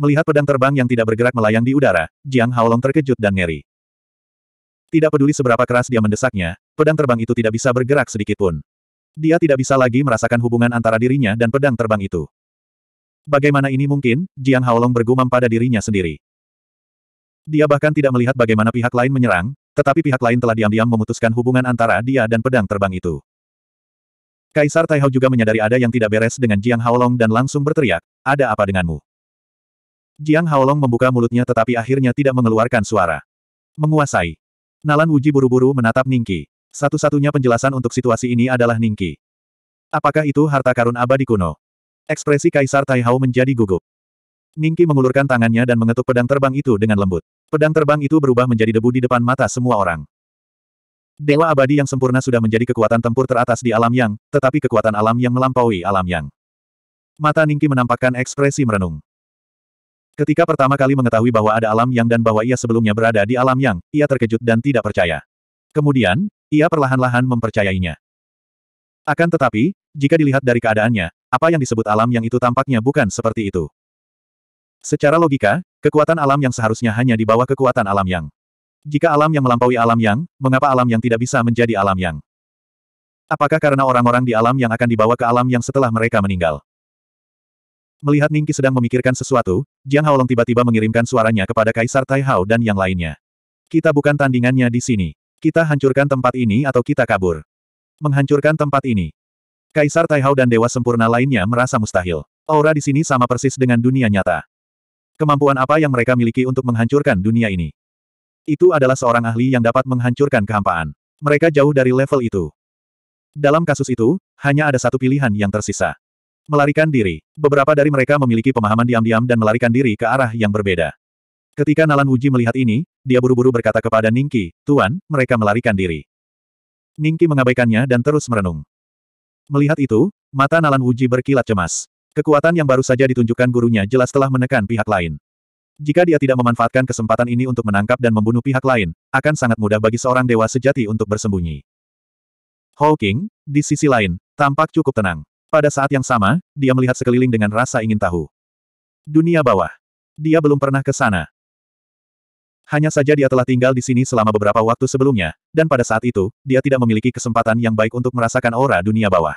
Melihat pedang terbang yang tidak bergerak melayang di udara, Jiang Haolong terkejut dan ngeri. Tidak peduli seberapa keras dia mendesaknya, pedang terbang itu tidak bisa bergerak sedikitpun. Dia tidak bisa lagi merasakan hubungan antara dirinya dan pedang terbang itu. Bagaimana ini mungkin? Jiang Haolong bergumam pada dirinya sendiri. Dia bahkan tidak melihat bagaimana pihak lain menyerang, tetapi pihak lain telah diam-diam memutuskan hubungan antara dia dan pedang terbang itu. Kaisar Taihao juga menyadari ada yang tidak beres dengan Jiang Haolong dan langsung berteriak, ada apa denganmu? Jiang Haolong membuka mulutnya tetapi akhirnya tidak mengeluarkan suara. Menguasai. Nalan Uji buru-buru menatap Ningki. Satu-satunya penjelasan untuk situasi ini adalah Ningki. Apakah itu harta karun abadi kuno? Ekspresi Kaisar Taihao menjadi gugup. Ningki mengulurkan tangannya dan mengetuk pedang terbang itu dengan lembut. Pedang terbang itu berubah menjadi debu di depan mata semua orang. Dewa abadi yang sempurna sudah menjadi kekuatan tempur teratas di alam yang, tetapi kekuatan alam yang melampaui alam yang. Mata Ningki menampakkan ekspresi merenung. Ketika pertama kali mengetahui bahwa ada alam yang dan bahwa ia sebelumnya berada di alam yang, ia terkejut dan tidak percaya. Kemudian, ia perlahan-lahan mempercayainya. Akan tetapi, jika dilihat dari keadaannya, apa yang disebut alam yang itu tampaknya bukan seperti itu. Secara logika, kekuatan alam yang seharusnya hanya di bawah kekuatan alam yang. Jika alam yang melampaui alam yang, mengapa alam yang tidak bisa menjadi alam yang? Apakah karena orang-orang di alam yang akan dibawa ke alam yang setelah mereka meninggal? Melihat Ningki sedang memikirkan sesuatu, Jiang Haolong tiba-tiba mengirimkan suaranya kepada Kaisar Tai Hao dan yang lainnya. Kita bukan tandingannya di sini. Kita hancurkan tempat ini atau kita kabur. Menghancurkan tempat ini. Kaisar Tai Hao dan Dewa Sempurna lainnya merasa mustahil. Aura di sini sama persis dengan dunia nyata. Kemampuan apa yang mereka miliki untuk menghancurkan dunia ini? Itu adalah seorang ahli yang dapat menghancurkan kehampaan. Mereka jauh dari level itu. Dalam kasus itu, hanya ada satu pilihan yang tersisa. Melarikan diri. Beberapa dari mereka memiliki pemahaman diam-diam dan melarikan diri ke arah yang berbeda. Ketika Nalan Wuji melihat ini, dia buru-buru berkata kepada Ningki, Tuan, mereka melarikan diri. Ningki mengabaikannya dan terus merenung. Melihat itu, mata Nalan Wuji berkilat cemas. Kekuatan yang baru saja ditunjukkan gurunya jelas telah menekan pihak lain. Jika dia tidak memanfaatkan kesempatan ini untuk menangkap dan membunuh pihak lain, akan sangat mudah bagi seorang dewa sejati untuk bersembunyi. Hawking, di sisi lain, tampak cukup tenang. Pada saat yang sama, dia melihat sekeliling dengan rasa ingin tahu. Dunia bawah. Dia belum pernah ke sana. Hanya saja dia telah tinggal di sini selama beberapa waktu sebelumnya, dan pada saat itu, dia tidak memiliki kesempatan yang baik untuk merasakan aura dunia bawah.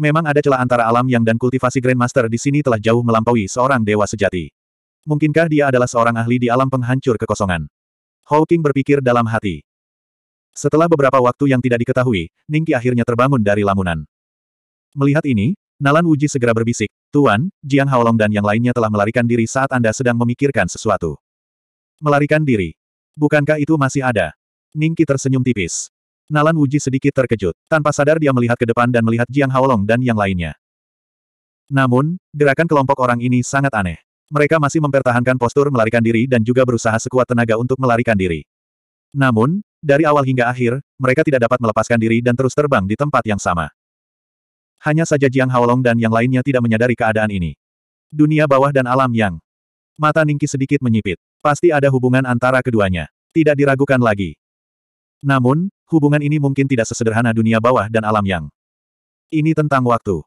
Memang ada celah antara alam yang dan kultivasi Grandmaster di sini telah jauh melampaui seorang dewa sejati. Mungkinkah dia adalah seorang ahli di alam penghancur kekosongan? Hawking berpikir dalam hati. Setelah beberapa waktu yang tidak diketahui, Ningki akhirnya terbangun dari lamunan. Melihat ini, Nalan Wuji segera berbisik, Tuan, Jiang Haolong dan yang lainnya telah melarikan diri saat Anda sedang memikirkan sesuatu. Melarikan diri. Bukankah itu masih ada? Ningki tersenyum tipis. Nalan Wuji sedikit terkejut. Tanpa sadar dia melihat ke depan dan melihat Jiang Haolong dan yang lainnya. Namun, gerakan kelompok orang ini sangat aneh. Mereka masih mempertahankan postur melarikan diri dan juga berusaha sekuat tenaga untuk melarikan diri. Namun, dari awal hingga akhir, mereka tidak dapat melepaskan diri dan terus terbang di tempat yang sama. Hanya saja Jiang Haolong dan yang lainnya tidak menyadari keadaan ini. Dunia bawah dan alam yang. Mata Ningki sedikit menyipit. Pasti ada hubungan antara keduanya. Tidak diragukan lagi. Namun, hubungan ini mungkin tidak sesederhana dunia bawah dan alam yang. Ini tentang waktu.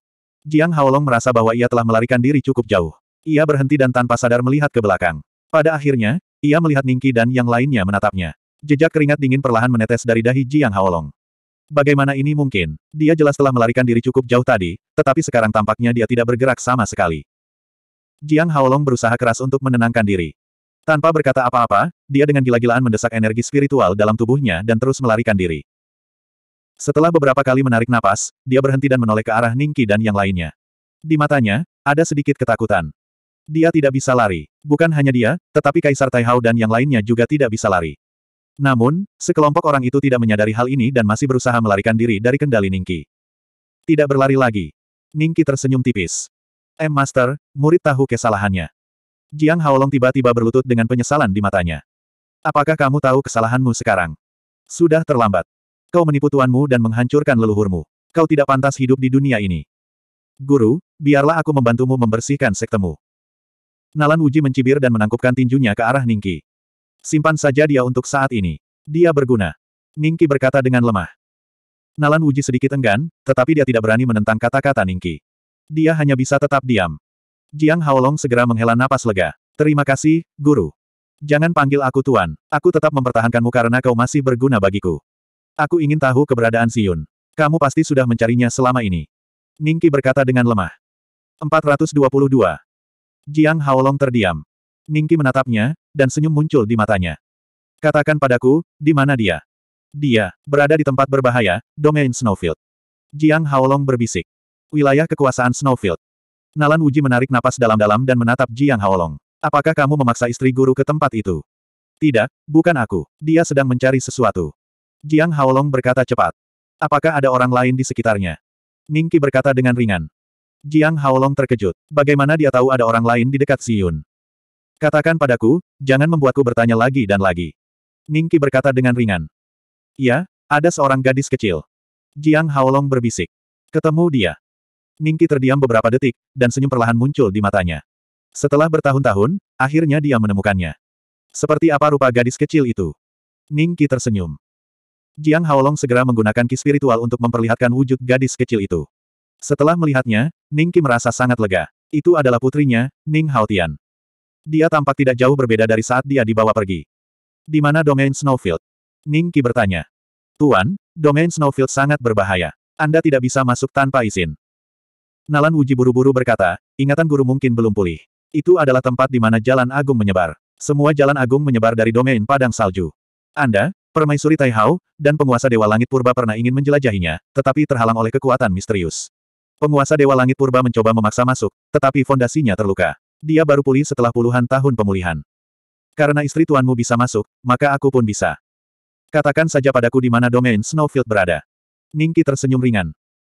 Jiang Haolong merasa bahwa ia telah melarikan diri cukup jauh. Ia berhenti dan tanpa sadar melihat ke belakang. Pada akhirnya, ia melihat Ningki dan yang lainnya menatapnya. Jejak keringat dingin perlahan menetes dari dahi Jiang Haolong. Bagaimana ini mungkin? Dia jelas telah melarikan diri cukup jauh tadi, tetapi sekarang tampaknya dia tidak bergerak sama sekali. Jiang Haolong berusaha keras untuk menenangkan diri. Tanpa berkata apa-apa, dia dengan gila-gilaan mendesak energi spiritual dalam tubuhnya dan terus melarikan diri. Setelah beberapa kali menarik napas, dia berhenti dan menoleh ke arah Ningki dan yang lainnya. Di matanya, ada sedikit ketakutan. Dia tidak bisa lari. Bukan hanya dia, tetapi Kaisar Taihao dan yang lainnya juga tidak bisa lari. Namun, sekelompok orang itu tidak menyadari hal ini dan masih berusaha melarikan diri dari kendali Ningki. Tidak berlari lagi. Ningki tersenyum tipis. M eh, Master, murid tahu kesalahannya. Jiang Haolong tiba-tiba berlutut dengan penyesalan di matanya. Apakah kamu tahu kesalahanmu sekarang? Sudah terlambat. Kau menipu tuanmu dan menghancurkan leluhurmu. Kau tidak pantas hidup di dunia ini. Guru, biarlah aku membantumu membersihkan sektemu. Nalan Uji mencibir dan menangkupkan tinjunya ke arah Ningki. Simpan saja dia untuk saat ini. Dia berguna. Ningki berkata dengan lemah. Nalan Wuji sedikit enggan, tetapi dia tidak berani menentang kata-kata Ningki. Dia hanya bisa tetap diam. Jiang Haolong segera menghela napas lega. Terima kasih, Guru. Jangan panggil aku Tuan. Aku tetap mempertahankanmu karena kau masih berguna bagiku. Aku ingin tahu keberadaan Siyun. Kamu pasti sudah mencarinya selama ini. Ningki berkata dengan lemah. 422. Jiang Haolong terdiam. Ningki menatapnya, dan senyum muncul di matanya. Katakan padaku, di mana dia? Dia, berada di tempat berbahaya, domain Snowfield. Jiang Haolong berbisik. Wilayah kekuasaan Snowfield. Nalan Uji menarik napas dalam-dalam dan menatap Jiang Haolong. Apakah kamu memaksa istri guru ke tempat itu? Tidak, bukan aku. Dia sedang mencari sesuatu. Jiang Haolong berkata cepat. Apakah ada orang lain di sekitarnya? Ningki berkata dengan ringan. Jiang Haolong terkejut. Bagaimana dia tahu ada orang lain di dekat Siyun? Katakan padaku, jangan membuatku bertanya lagi dan lagi. Ningki berkata dengan ringan. Ya, ada seorang gadis kecil. Jiang Haolong berbisik. Ketemu dia. Ningki terdiam beberapa detik, dan senyum perlahan muncul di matanya. Setelah bertahun-tahun, akhirnya dia menemukannya. Seperti apa rupa gadis kecil itu? Ningki tersenyum. Jiang Haolong segera menggunakan ki spiritual untuk memperlihatkan wujud gadis kecil itu. Setelah melihatnya, Ningki merasa sangat lega. Itu adalah putrinya, Ning Haotian. Dia tampak tidak jauh berbeda dari saat dia dibawa pergi. Di mana domain Snowfield? Ningki bertanya. Tuan, domain Snowfield sangat berbahaya. Anda tidak bisa masuk tanpa izin. Nalan Uji buru-buru berkata, ingatan guru mungkin belum pulih. Itu adalah tempat di mana jalan agung menyebar. Semua jalan agung menyebar dari domain padang salju. Anda, permaisuri Taihao, dan penguasa Dewa Langit Purba pernah ingin menjelajahinya, tetapi terhalang oleh kekuatan misterius. Penguasa Dewa Langit Purba mencoba memaksa masuk, tetapi fondasinya terluka. Dia baru pulih setelah puluhan tahun pemulihan. Karena istri tuanmu bisa masuk, maka aku pun bisa. Katakan saja padaku di mana domain Snowfield berada. Ningki tersenyum ringan.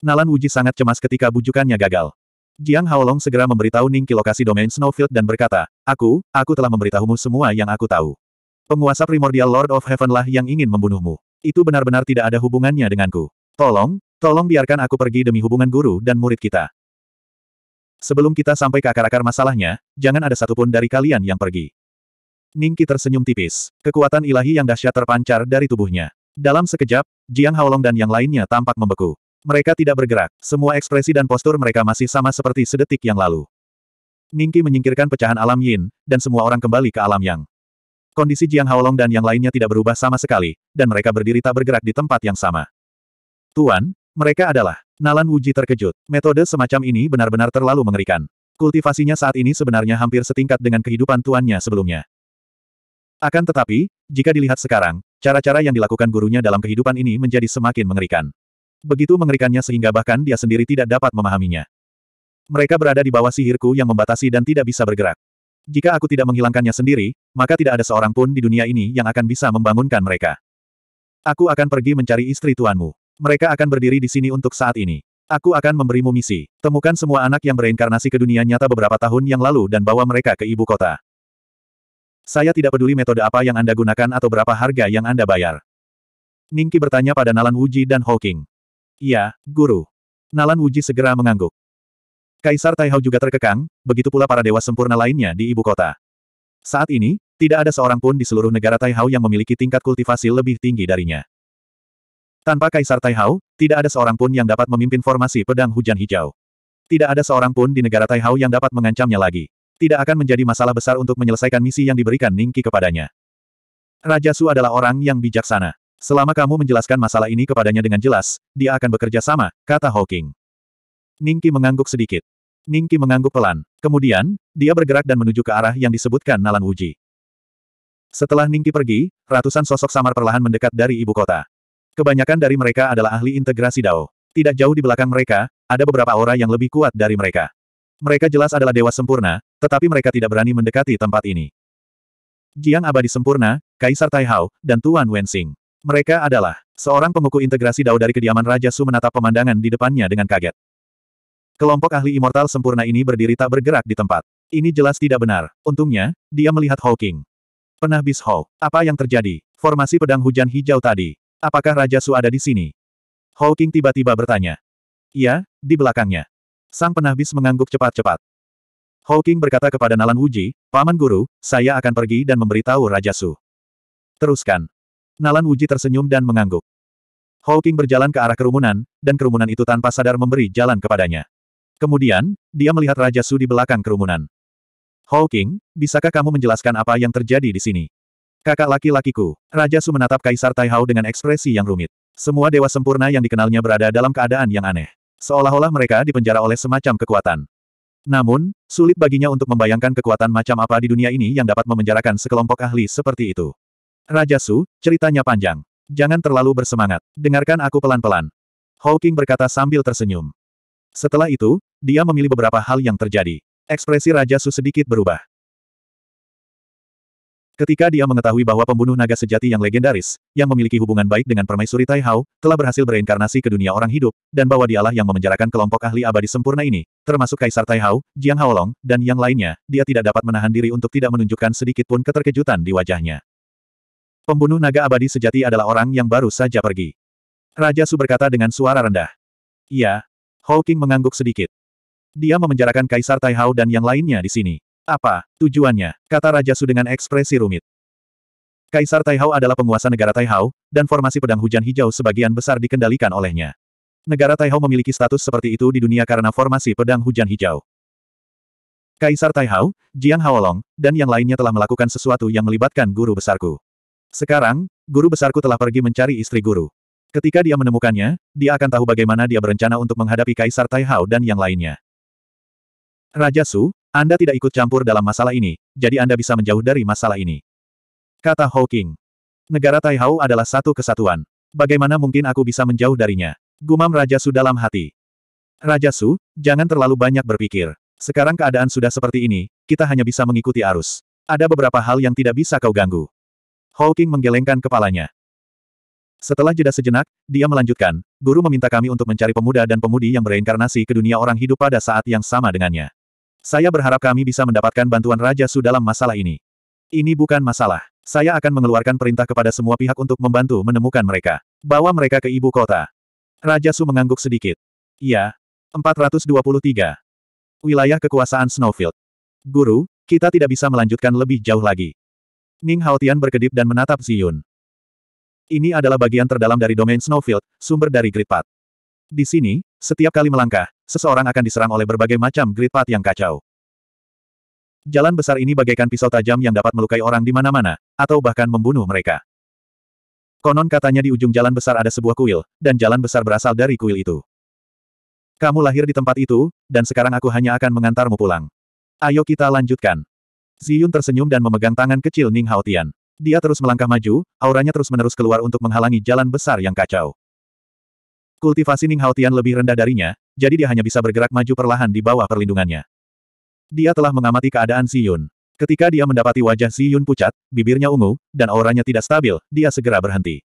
Nalan Wuji sangat cemas ketika bujukannya gagal. Jiang Haolong segera memberitahu Ningki lokasi domain Snowfield dan berkata, Aku, aku telah memberitahumu semua yang aku tahu. Penguasa primordial Lord of Heaven lah yang ingin membunuhmu. Itu benar-benar tidak ada hubungannya denganku. Tolong, tolong biarkan aku pergi demi hubungan guru dan murid kita. Sebelum kita sampai ke akar-akar masalahnya, jangan ada satupun dari kalian yang pergi. Ningki tersenyum tipis. Kekuatan ilahi yang dahsyat terpancar dari tubuhnya. Dalam sekejap, Jiang Haolong dan yang lainnya tampak membeku. Mereka tidak bergerak, semua ekspresi dan postur mereka masih sama seperti sedetik yang lalu. Ningki menyingkirkan pecahan alam yin, dan semua orang kembali ke alam yang. Kondisi Jiang Haolong dan yang lainnya tidak berubah sama sekali, dan mereka berdiri tak bergerak di tempat yang sama. Tuan, mereka adalah Nalan Wuji terkejut. Metode semacam ini benar-benar terlalu mengerikan. Kultivasinya saat ini sebenarnya hampir setingkat dengan kehidupan tuannya sebelumnya. Akan tetapi, jika dilihat sekarang, cara-cara yang dilakukan gurunya dalam kehidupan ini menjadi semakin mengerikan. Begitu mengerikannya sehingga bahkan dia sendiri tidak dapat memahaminya. Mereka berada di bawah sihirku yang membatasi dan tidak bisa bergerak. Jika aku tidak menghilangkannya sendiri, maka tidak ada seorang pun di dunia ini yang akan bisa membangunkan mereka. Aku akan pergi mencari istri tuanmu. Mereka akan berdiri di sini untuk saat ini. Aku akan memberimu misi. Temukan semua anak yang bereinkarnasi ke dunia nyata beberapa tahun yang lalu dan bawa mereka ke ibu kota. Saya tidak peduli metode apa yang Anda gunakan atau berapa harga yang Anda bayar. Ningki bertanya pada Nalan Wuji dan Hawking. Ya, guru. Nalan Wuji segera mengangguk. Kaisar Taihao juga terkekang, begitu pula para dewa sempurna lainnya di ibu kota. Saat ini, tidak ada seorang pun di seluruh negara Taihao yang memiliki tingkat kultivasi lebih tinggi darinya. Tanpa Kaisar Taihao, tidak ada seorang pun yang dapat memimpin formasi pedang hujan hijau. Tidak ada seorang pun di negara Taihao yang dapat mengancamnya lagi. Tidak akan menjadi masalah besar untuk menyelesaikan misi yang diberikan Ningki kepadanya. Raja Su adalah orang yang bijaksana. Selama kamu menjelaskan masalah ini kepadanya dengan jelas, dia akan bekerja sama, kata Hawking. Ningki mengangguk sedikit. Ningki mengangguk pelan. Kemudian, dia bergerak dan menuju ke arah yang disebutkan Nalan Uji. Setelah Ningki pergi, ratusan sosok samar perlahan mendekat dari ibu kota. Kebanyakan dari mereka adalah ahli integrasi Dao. Tidak jauh di belakang mereka, ada beberapa aura yang lebih kuat dari mereka. Mereka jelas adalah dewa sempurna, tetapi mereka tidak berani mendekati tempat ini. Jiang Abadi Sempurna, Kaisar Taihao, dan Tuan Wensing. Mereka adalah seorang penguku integrasi Dao dari kediaman Raja Su menatap pemandangan di depannya dengan kaget. Kelompok ahli immortal sempurna ini berdiri tak bergerak di tempat. Ini jelas tidak benar. Untungnya, dia melihat Hawking. Penabis Hao, apa yang terjadi? Formasi pedang hujan hijau tadi. Apakah Raja Su ada di sini? Hawking tiba-tiba bertanya. Iya, di belakangnya. Sang penahbis mengangguk cepat-cepat. Hawking berkata kepada Nalan Wuji, Paman Guru, saya akan pergi dan memberitahu Raja Su. Teruskan. Nalan Wuji tersenyum dan mengangguk. Hawking berjalan ke arah kerumunan, dan kerumunan itu tanpa sadar memberi jalan kepadanya. Kemudian, dia melihat Raja Su di belakang kerumunan. Hawking, bisakah kamu menjelaskan apa yang terjadi di sini? Kakak laki-lakiku. Raja Su menatap Kaisar Taihao dengan ekspresi yang rumit. Semua dewa sempurna yang dikenalnya berada dalam keadaan yang aneh. Seolah-olah mereka dipenjara oleh semacam kekuatan. Namun, sulit baginya untuk membayangkan kekuatan macam apa di dunia ini yang dapat memenjarakan sekelompok ahli seperti itu. Raja Su, ceritanya panjang. Jangan terlalu bersemangat. Dengarkan aku pelan-pelan. Hawking berkata sambil tersenyum. Setelah itu, dia memilih beberapa hal yang terjadi. Ekspresi Raja Su sedikit berubah. Ketika dia mengetahui bahwa pembunuh naga sejati yang legendaris, yang memiliki hubungan baik dengan permaisuri Tai Hao, telah berhasil bereinkarnasi ke dunia orang hidup, dan bahwa dialah yang memenjarakan kelompok ahli abadi sempurna ini, termasuk Kaisar Tai Hao, Jiang Haolong, dan yang lainnya, dia tidak dapat menahan diri untuk tidak menunjukkan sedikitpun keterkejutan di wajahnya. Pembunuh naga abadi sejati adalah orang yang baru saja pergi. Raja Su berkata dengan suara rendah. Iya. Hawking mengangguk sedikit. Dia memenjarakan Kaisar Tai Hao dan yang lainnya di sini. Apa tujuannya? Kata Raja Su dengan ekspresi rumit. Kaisar Taihao adalah penguasa negara Taihao, dan formasi pedang hujan hijau sebagian besar dikendalikan olehnya. Negara Taihao memiliki status seperti itu di dunia karena formasi pedang hujan hijau. Kaisar Taihao, Jiang Haolong, dan yang lainnya telah melakukan sesuatu yang melibatkan guru besarku. Sekarang, guru besarku telah pergi mencari istri guru. Ketika dia menemukannya, dia akan tahu bagaimana dia berencana untuk menghadapi Kaisar Taihao dan yang lainnya. Raja Su, anda tidak ikut campur dalam masalah ini, jadi Anda bisa menjauh dari masalah ini. Kata Hawking. Negara Taihao adalah satu kesatuan. Bagaimana mungkin aku bisa menjauh darinya? Gumam Raja Su dalam hati. Raja Su, jangan terlalu banyak berpikir. Sekarang keadaan sudah seperti ini, kita hanya bisa mengikuti arus. Ada beberapa hal yang tidak bisa kau ganggu. Hawking menggelengkan kepalanya. Setelah jeda sejenak, dia melanjutkan, guru meminta kami untuk mencari pemuda dan pemudi yang bereinkarnasi ke dunia orang hidup pada saat yang sama dengannya. Saya berharap kami bisa mendapatkan bantuan Raja Su dalam masalah ini. Ini bukan masalah. Saya akan mengeluarkan perintah kepada semua pihak untuk membantu menemukan mereka. Bawa mereka ke ibu kota. Raja Su mengangguk sedikit. Ya, 423. Wilayah kekuasaan Snowfield. Guru, kita tidak bisa melanjutkan lebih jauh lagi. Ning Haotian berkedip dan menatap Ziyun. Ini adalah bagian terdalam dari domain Snowfield, sumber dari Gripat. Di sini, setiap kali melangkah, seseorang akan diserang oleh berbagai macam grid path yang kacau. Jalan besar ini bagaikan pisau tajam yang dapat melukai orang di mana-mana, atau bahkan membunuh mereka. Konon katanya di ujung jalan besar ada sebuah kuil, dan jalan besar berasal dari kuil itu. Kamu lahir di tempat itu, dan sekarang aku hanya akan mengantarmu pulang. Ayo kita lanjutkan. Ziyun tersenyum dan memegang tangan kecil Ning Haotian. Dia terus melangkah maju, auranya terus-menerus keluar untuk menghalangi jalan besar yang kacau. Kultivasi Ning Haotian lebih rendah darinya, jadi dia hanya bisa bergerak maju perlahan di bawah perlindungannya. Dia telah mengamati keadaan Si Yun. Ketika dia mendapati wajah Si Yun pucat, bibirnya ungu, dan auranya tidak stabil, dia segera berhenti.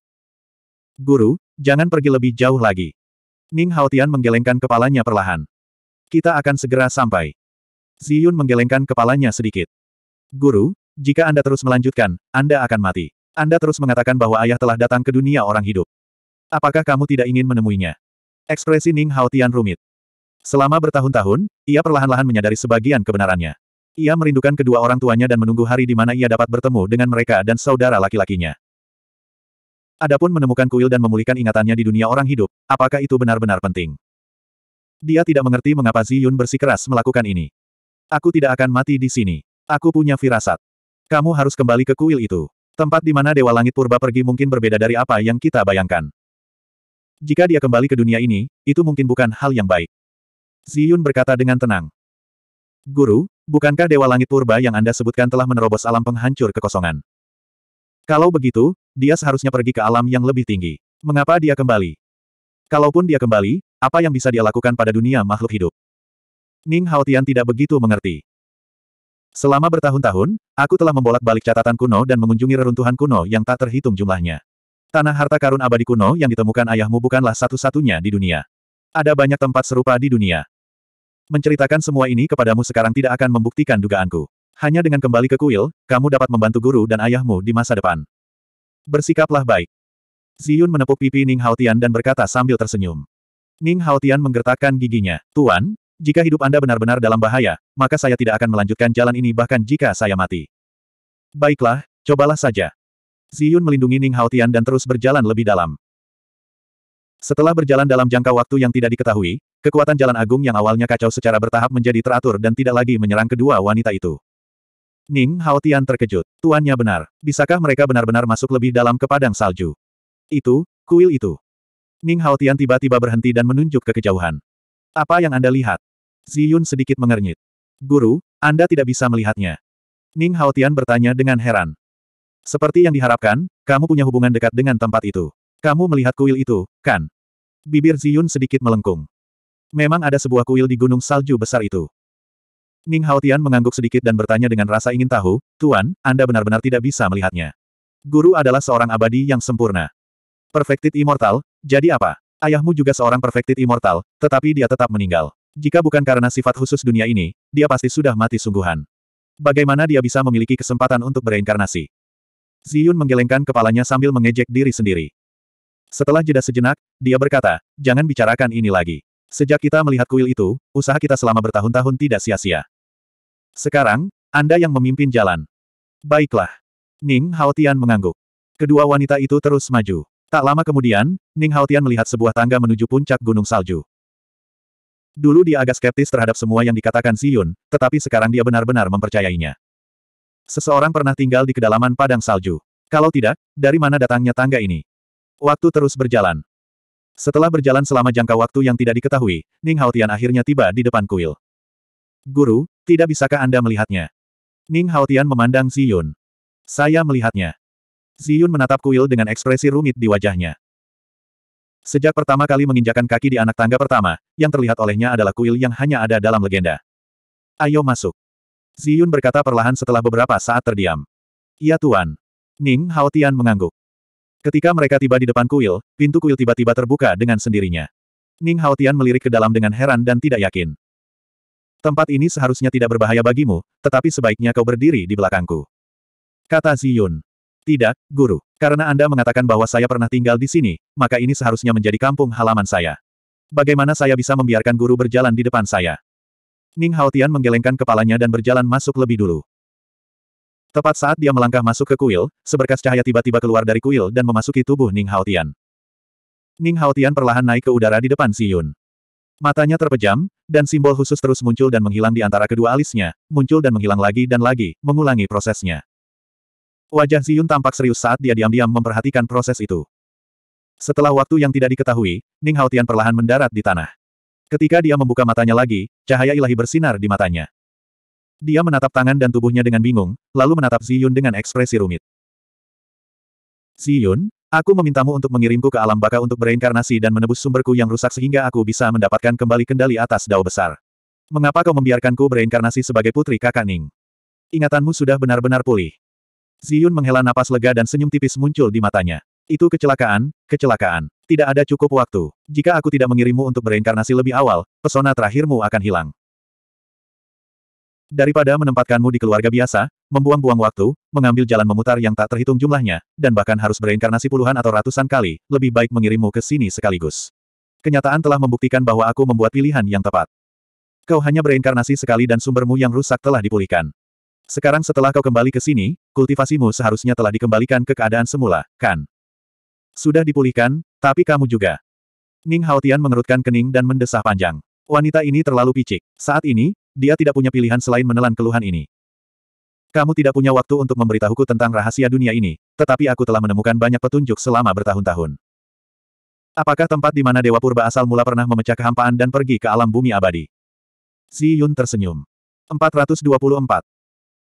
Guru, jangan pergi lebih jauh lagi. Ning Haotian menggelengkan kepalanya perlahan. Kita akan segera sampai. Si Yun menggelengkan kepalanya sedikit. Guru, jika Anda terus melanjutkan, Anda akan mati. Anda terus mengatakan bahwa ayah telah datang ke dunia orang hidup. Apakah kamu tidak ingin menemuinya? Ekspresi Ning Haotian rumit. Selama bertahun-tahun, ia perlahan-lahan menyadari sebagian kebenarannya. Ia merindukan kedua orang tuanya dan menunggu hari di mana ia dapat bertemu dengan mereka dan saudara laki-lakinya. Adapun menemukan kuil dan memulihkan ingatannya di dunia orang hidup, apakah itu benar-benar penting? Dia tidak mengerti mengapa Ziyun bersikeras melakukan ini. Aku tidak akan mati di sini. Aku punya firasat. Kamu harus kembali ke kuil itu. Tempat di mana Dewa Langit Purba pergi mungkin berbeda dari apa yang kita bayangkan. Jika dia kembali ke dunia ini, itu mungkin bukan hal yang baik. Ziyun berkata dengan tenang. Guru, bukankah Dewa Langit Purba yang Anda sebutkan telah menerobos alam penghancur kekosongan? Kalau begitu, dia seharusnya pergi ke alam yang lebih tinggi. Mengapa dia kembali? Kalaupun dia kembali, apa yang bisa dia lakukan pada dunia makhluk hidup? Ning Haotian tidak begitu mengerti. Selama bertahun-tahun, aku telah membolak-balik catatan kuno dan mengunjungi reruntuhan kuno yang tak terhitung jumlahnya. Tanah harta karun abadi kuno yang ditemukan ayahmu bukanlah satu-satunya di dunia. Ada banyak tempat serupa di dunia. Menceritakan semua ini kepadamu sekarang tidak akan membuktikan dugaanku. Hanya dengan kembali ke kuil, kamu dapat membantu guru dan ayahmu di masa depan. Bersikaplah baik. Ziyun menepuk pipi Ning Haotian dan berkata sambil tersenyum. Ning Haotian menggertakkan giginya. Tuan, jika hidup Anda benar-benar dalam bahaya, maka saya tidak akan melanjutkan jalan ini bahkan jika saya mati. Baiklah, cobalah saja. Ziyun melindungi Ning Haotian dan terus berjalan lebih dalam. Setelah berjalan dalam jangka waktu yang tidak diketahui, kekuatan jalan agung yang awalnya kacau secara bertahap menjadi teratur dan tidak lagi menyerang kedua wanita itu. Ning Haotian terkejut. Tuannya benar. Bisakah mereka benar-benar masuk lebih dalam ke padang salju? Itu, kuil itu. Ning Haotian tiba-tiba berhenti dan menunjuk ke kejauhan. Apa yang Anda lihat? Ziyun sedikit mengernyit. Guru, Anda tidak bisa melihatnya. Ning Haotian bertanya dengan heran. Seperti yang diharapkan, kamu punya hubungan dekat dengan tempat itu. Kamu melihat kuil itu, kan? Bibir Ziyun sedikit melengkung. Memang ada sebuah kuil di gunung salju besar itu. Ning Haotian mengangguk sedikit dan bertanya dengan rasa ingin tahu, Tuan, Anda benar-benar tidak bisa melihatnya. Guru adalah seorang abadi yang sempurna. Perfected Immortal, jadi apa? Ayahmu juga seorang Perfected Immortal, tetapi dia tetap meninggal. Jika bukan karena sifat khusus dunia ini, dia pasti sudah mati sungguhan. Bagaimana dia bisa memiliki kesempatan untuk bereinkarnasi? Ziyun menggelengkan kepalanya sambil mengejek diri sendiri. Setelah jeda sejenak, dia berkata, jangan bicarakan ini lagi. Sejak kita melihat kuil itu, usaha kita selama bertahun-tahun tidak sia-sia. Sekarang, Anda yang memimpin jalan. Baiklah. Ning Haotian mengangguk. Kedua wanita itu terus maju. Tak lama kemudian, Ning Haotian melihat sebuah tangga menuju puncak gunung salju. Dulu dia agak skeptis terhadap semua yang dikatakan Ziyun, tetapi sekarang dia benar-benar mempercayainya. Seseorang pernah tinggal di kedalaman padang salju. Kalau tidak, dari mana datangnya tangga ini? Waktu terus berjalan. Setelah berjalan selama jangka waktu yang tidak diketahui, Ning Haotian akhirnya tiba di depan kuil. Guru, tidak bisakah Anda melihatnya? Ning Haotian memandang Ziyun. Saya melihatnya. Ziyun menatap kuil dengan ekspresi rumit di wajahnya. Sejak pertama kali menginjakan kaki di anak tangga pertama, yang terlihat olehnya adalah kuil yang hanya ada dalam legenda. Ayo masuk. Ziyun berkata perlahan setelah beberapa saat terdiam. Iya Tuan. Ning Hao Tian mengangguk. Ketika mereka tiba di depan kuil, pintu kuil tiba-tiba terbuka dengan sendirinya. Ning Hao Tian melirik ke dalam dengan heran dan tidak yakin. Tempat ini seharusnya tidak berbahaya bagimu, tetapi sebaiknya kau berdiri di belakangku. Kata Ziyun. Tidak, Guru. Karena Anda mengatakan bahwa saya pernah tinggal di sini, maka ini seharusnya menjadi kampung halaman saya. Bagaimana saya bisa membiarkan guru berjalan di depan saya? Ning Haotian menggelengkan kepalanya dan berjalan masuk lebih dulu. Tepat saat dia melangkah masuk ke kuil, seberkas cahaya tiba-tiba keluar dari kuil dan memasuki tubuh Ning Haotian. Ning Haotian perlahan naik ke udara di depan Si Yun. Matanya terpejam, dan simbol khusus terus muncul dan menghilang di antara kedua alisnya, muncul dan menghilang lagi dan lagi, mengulangi prosesnya. Wajah Si Yun tampak serius saat dia diam-diam memperhatikan proses itu. Setelah waktu yang tidak diketahui, Ning Haotian perlahan mendarat di tanah. Ketika dia membuka matanya lagi, cahaya ilahi bersinar di matanya. Dia menatap tangan dan tubuhnya dengan bingung, lalu menatap Ziyun dengan ekspresi rumit. Ziyun, aku memintamu untuk mengirimku ke alam baka untuk bereinkarnasi dan menebus sumberku yang rusak sehingga aku bisa mendapatkan kembali kendali atas dao besar. Mengapa kau membiarkanku bereinkarnasi sebagai putri kakak Ning? Ingatanmu sudah benar-benar pulih. Ziyun menghela napas lega dan senyum tipis muncul di matanya. Itu kecelakaan, kecelakaan. Tidak ada cukup waktu. Jika aku tidak mengirimmu untuk bereinkarnasi lebih awal, pesona terakhirmu akan hilang. Daripada menempatkanmu di keluarga biasa, membuang-buang waktu, mengambil jalan memutar yang tak terhitung jumlahnya, dan bahkan harus bereinkarnasi puluhan atau ratusan kali, lebih baik mengirimmu ke sini sekaligus. Kenyataan telah membuktikan bahwa aku membuat pilihan yang tepat. Kau hanya bereinkarnasi sekali dan sumbermu yang rusak telah dipulihkan. Sekarang setelah kau kembali ke sini, kultivasimu seharusnya telah dikembalikan ke keadaan semula, kan? Sudah dipulihkan, tapi kamu juga. Ning Haotian mengerutkan kening dan mendesah panjang. Wanita ini terlalu picik. Saat ini, dia tidak punya pilihan selain menelan keluhan ini. Kamu tidak punya waktu untuk memberitahuku tentang rahasia dunia ini, tetapi aku telah menemukan banyak petunjuk selama bertahun-tahun. Apakah tempat di mana Dewa Purba asal mula pernah memecah kehampaan dan pergi ke alam bumi abadi? Si Yun tersenyum. 424.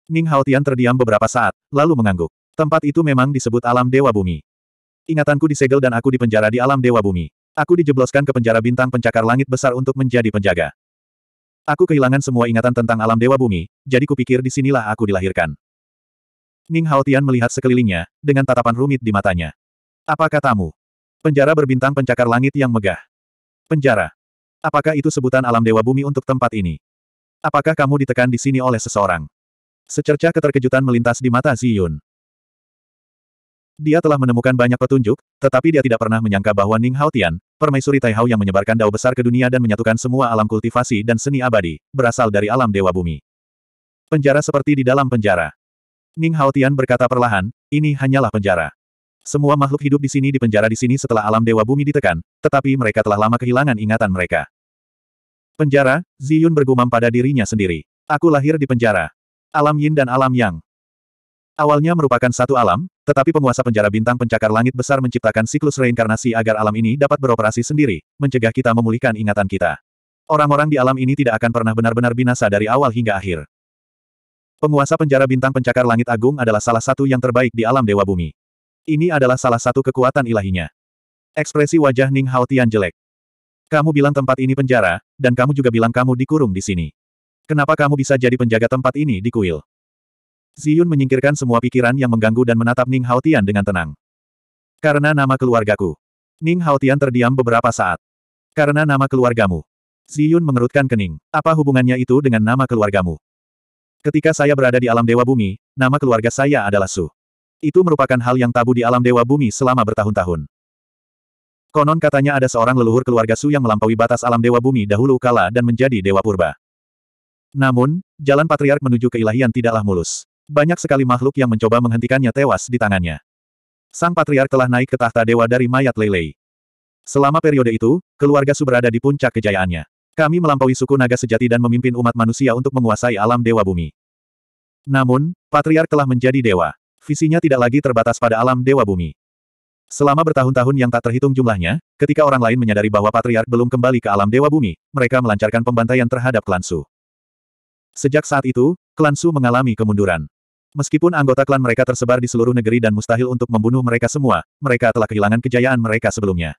Ning Haotian terdiam beberapa saat, lalu mengangguk. Tempat itu memang disebut alam Dewa Bumi. Ingatanku disegel dan aku dipenjara di alam dewa bumi. Aku dijebloskan ke penjara bintang pencakar langit besar untuk menjadi penjaga. Aku kehilangan semua ingatan tentang alam dewa bumi, jadi kupikir disinilah aku dilahirkan. Ning Haotian melihat sekelilingnya, dengan tatapan rumit di matanya. Apa katamu? Penjara berbintang pencakar langit yang megah. Penjara. Apakah itu sebutan alam dewa bumi untuk tempat ini? Apakah kamu ditekan di sini oleh seseorang? Secerca keterkejutan melintas di mata Ziyun. Dia telah menemukan banyak petunjuk, tetapi dia tidak pernah menyangka bahwa Ning Haotian, permaisuri Taihao yang menyebarkan dao besar ke dunia dan menyatukan semua alam kultivasi dan seni abadi, berasal dari alam dewa bumi. Penjara seperti di dalam penjara. Ning Haotian berkata perlahan, ini hanyalah penjara. Semua makhluk hidup di sini dipenjara di sini setelah alam dewa bumi ditekan, tetapi mereka telah lama kehilangan ingatan mereka. Penjara, Ziyun bergumam pada dirinya sendiri. Aku lahir di penjara. Alam yin dan alam yang. Awalnya merupakan satu alam, tetapi penguasa penjara bintang pencakar langit besar menciptakan siklus reinkarnasi agar alam ini dapat beroperasi sendiri, mencegah kita memulihkan ingatan kita. Orang-orang di alam ini tidak akan pernah benar-benar binasa dari awal hingga akhir. Penguasa penjara bintang pencakar langit agung adalah salah satu yang terbaik di alam dewa bumi. Ini adalah salah satu kekuatan ilahinya. Ekspresi wajah Ning Hao Tian jelek. Kamu bilang tempat ini penjara, dan kamu juga bilang kamu dikurung di sini. Kenapa kamu bisa jadi penjaga tempat ini di kuil? Ziyun menyingkirkan semua pikiran yang mengganggu dan menatap Ning Haotian dengan tenang. Karena nama keluargaku. Ning Haotian terdiam beberapa saat. Karena nama keluargamu. Ziyun mengerutkan kening. Apa hubungannya itu dengan nama keluargamu? Ketika saya berada di alam Dewa Bumi, nama keluarga saya adalah Su. Itu merupakan hal yang tabu di alam Dewa Bumi selama bertahun-tahun. Konon katanya ada seorang leluhur keluarga Su yang melampaui batas alam Dewa Bumi dahulu kala dan menjadi Dewa Purba. Namun, jalan patriark menuju keilahian tidaklah mulus. Banyak sekali makhluk yang mencoba menghentikannya tewas di tangannya. Sang Patriark telah naik ke tahta dewa dari mayat Lelei. Selama periode itu, keluarga Su berada di puncak kejayaannya. Kami melampaui suku naga sejati dan memimpin umat manusia untuk menguasai alam dewa bumi. Namun, Patriark telah menjadi dewa. Visinya tidak lagi terbatas pada alam dewa bumi. Selama bertahun-tahun yang tak terhitung jumlahnya, ketika orang lain menyadari bahwa Patriark belum kembali ke alam dewa bumi, mereka melancarkan pembantaian terhadap klan Su. Sejak saat itu, klan Su mengalami kemunduran. Meskipun anggota klan mereka tersebar di seluruh negeri dan mustahil untuk membunuh mereka semua, mereka telah kehilangan kejayaan mereka sebelumnya.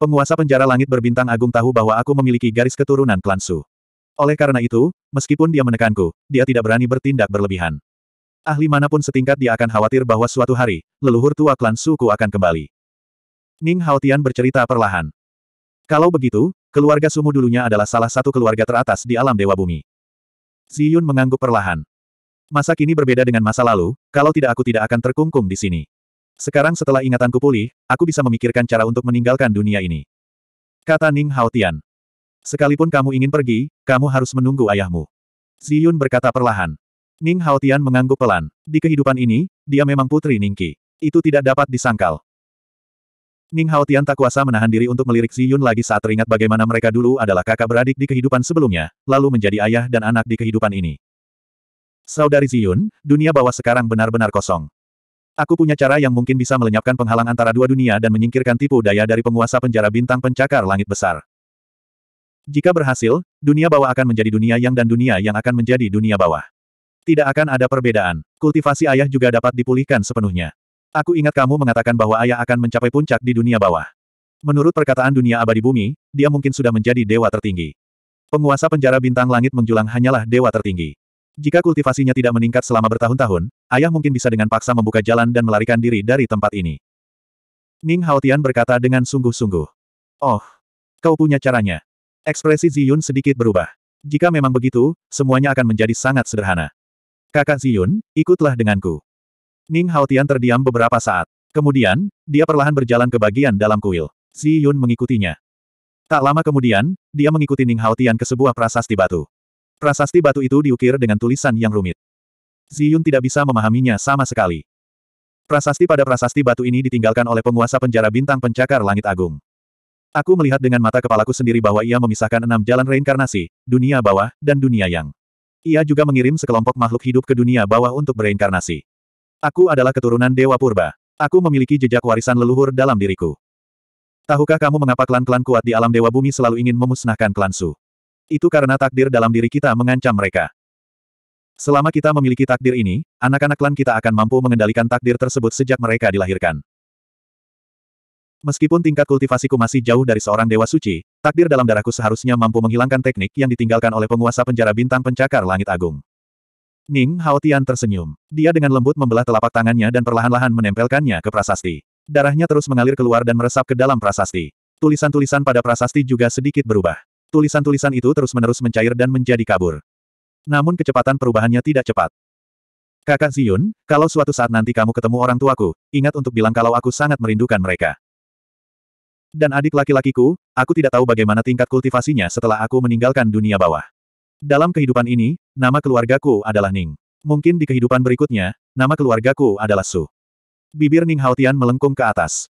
Penguasa penjara langit berbintang agung tahu bahwa aku memiliki garis keturunan klan Su. Oleh karena itu, meskipun dia menekanku, dia tidak berani bertindak berlebihan. Ahli manapun setingkat dia akan khawatir bahwa suatu hari, leluhur tua klan Suku akan kembali. Ning Haotian bercerita perlahan. Kalau begitu, keluarga Sumu dulunya adalah salah satu keluarga teratas di alam Dewa Bumi. Ziyun mengangguk perlahan. Masa kini berbeda dengan masa lalu, kalau tidak aku tidak akan terkungkung di sini. Sekarang setelah ingatanku pulih, aku bisa memikirkan cara untuk meninggalkan dunia ini. Kata Ning Haotian. Sekalipun kamu ingin pergi, kamu harus menunggu ayahmu. Ziyun berkata perlahan. Ning Haotian mengangguk pelan. Di kehidupan ini, dia memang putri Ningki. Itu tidak dapat disangkal. Ning Hao Tian tak kuasa menahan diri untuk melirik Zi Yun lagi saat teringat bagaimana mereka dulu adalah kakak beradik di kehidupan sebelumnya, lalu menjadi ayah dan anak di kehidupan ini. Saudari Zi Yun, dunia bawah sekarang benar-benar kosong. Aku punya cara yang mungkin bisa melenyapkan penghalang antara dua dunia dan menyingkirkan tipu daya dari penguasa penjara bintang pencakar langit besar. Jika berhasil, dunia bawah akan menjadi dunia yang dan dunia yang akan menjadi dunia bawah. Tidak akan ada perbedaan. Kultivasi ayah juga dapat dipulihkan sepenuhnya. Aku ingat kamu mengatakan bahwa ayah akan mencapai puncak di dunia bawah. Menurut perkataan dunia abadi bumi, dia mungkin sudah menjadi dewa tertinggi. Penguasa penjara bintang langit menjulang hanyalah dewa tertinggi. Jika kultivasinya tidak meningkat selama bertahun-tahun, ayah mungkin bisa dengan paksa membuka jalan dan melarikan diri dari tempat ini. Ning Haotian berkata dengan sungguh-sungguh. Oh, kau punya caranya. Ekspresi Ziyun sedikit berubah. Jika memang begitu, semuanya akan menjadi sangat sederhana. Kakak Ziyun, ikutlah denganku. Ning Haotian terdiam beberapa saat. Kemudian, dia perlahan berjalan ke bagian dalam kuil. Zi Yun mengikutinya. Tak lama kemudian, dia mengikuti Ning Haotian ke sebuah prasasti batu. Prasasti batu itu diukir dengan tulisan yang rumit. Zi Yun tidak bisa memahaminya sama sekali. Prasasti pada prasasti batu ini ditinggalkan oleh penguasa penjara bintang pencakar langit agung. Aku melihat dengan mata kepalaku sendiri bahwa ia memisahkan enam jalan reinkarnasi, dunia bawah, dan dunia yang. Ia juga mengirim sekelompok makhluk hidup ke dunia bawah untuk bereinkarnasi. Aku adalah keturunan Dewa Purba. Aku memiliki jejak warisan leluhur dalam diriku. Tahukah kamu mengapa klan-klan kuat di alam Dewa Bumi selalu ingin memusnahkan klan Su? Itu karena takdir dalam diri kita mengancam mereka. Selama kita memiliki takdir ini, anak-anak klan kita akan mampu mengendalikan takdir tersebut sejak mereka dilahirkan. Meskipun tingkat kultivasiku masih jauh dari seorang dewa suci, takdir dalam darahku seharusnya mampu menghilangkan teknik yang ditinggalkan oleh penguasa penjara bintang pencakar langit agung. Ning Hao Tian tersenyum. Dia dengan lembut membelah telapak tangannya dan perlahan-lahan menempelkannya ke prasasti. Darahnya terus mengalir keluar dan meresap ke dalam prasasti. Tulisan-tulisan pada prasasti juga sedikit berubah. Tulisan-tulisan itu terus-menerus mencair dan menjadi kabur. Namun kecepatan perubahannya tidak cepat. Kakak Ziyun, kalau suatu saat nanti kamu ketemu orang tuaku, ingat untuk bilang kalau aku sangat merindukan mereka. Dan adik laki-lakiku, aku tidak tahu bagaimana tingkat kultivasinya setelah aku meninggalkan dunia bawah. Dalam kehidupan ini, nama keluargaku adalah Ning. Mungkin di kehidupan berikutnya, nama keluargaku adalah Su. Bibir Ning Haotian melengkung ke atas.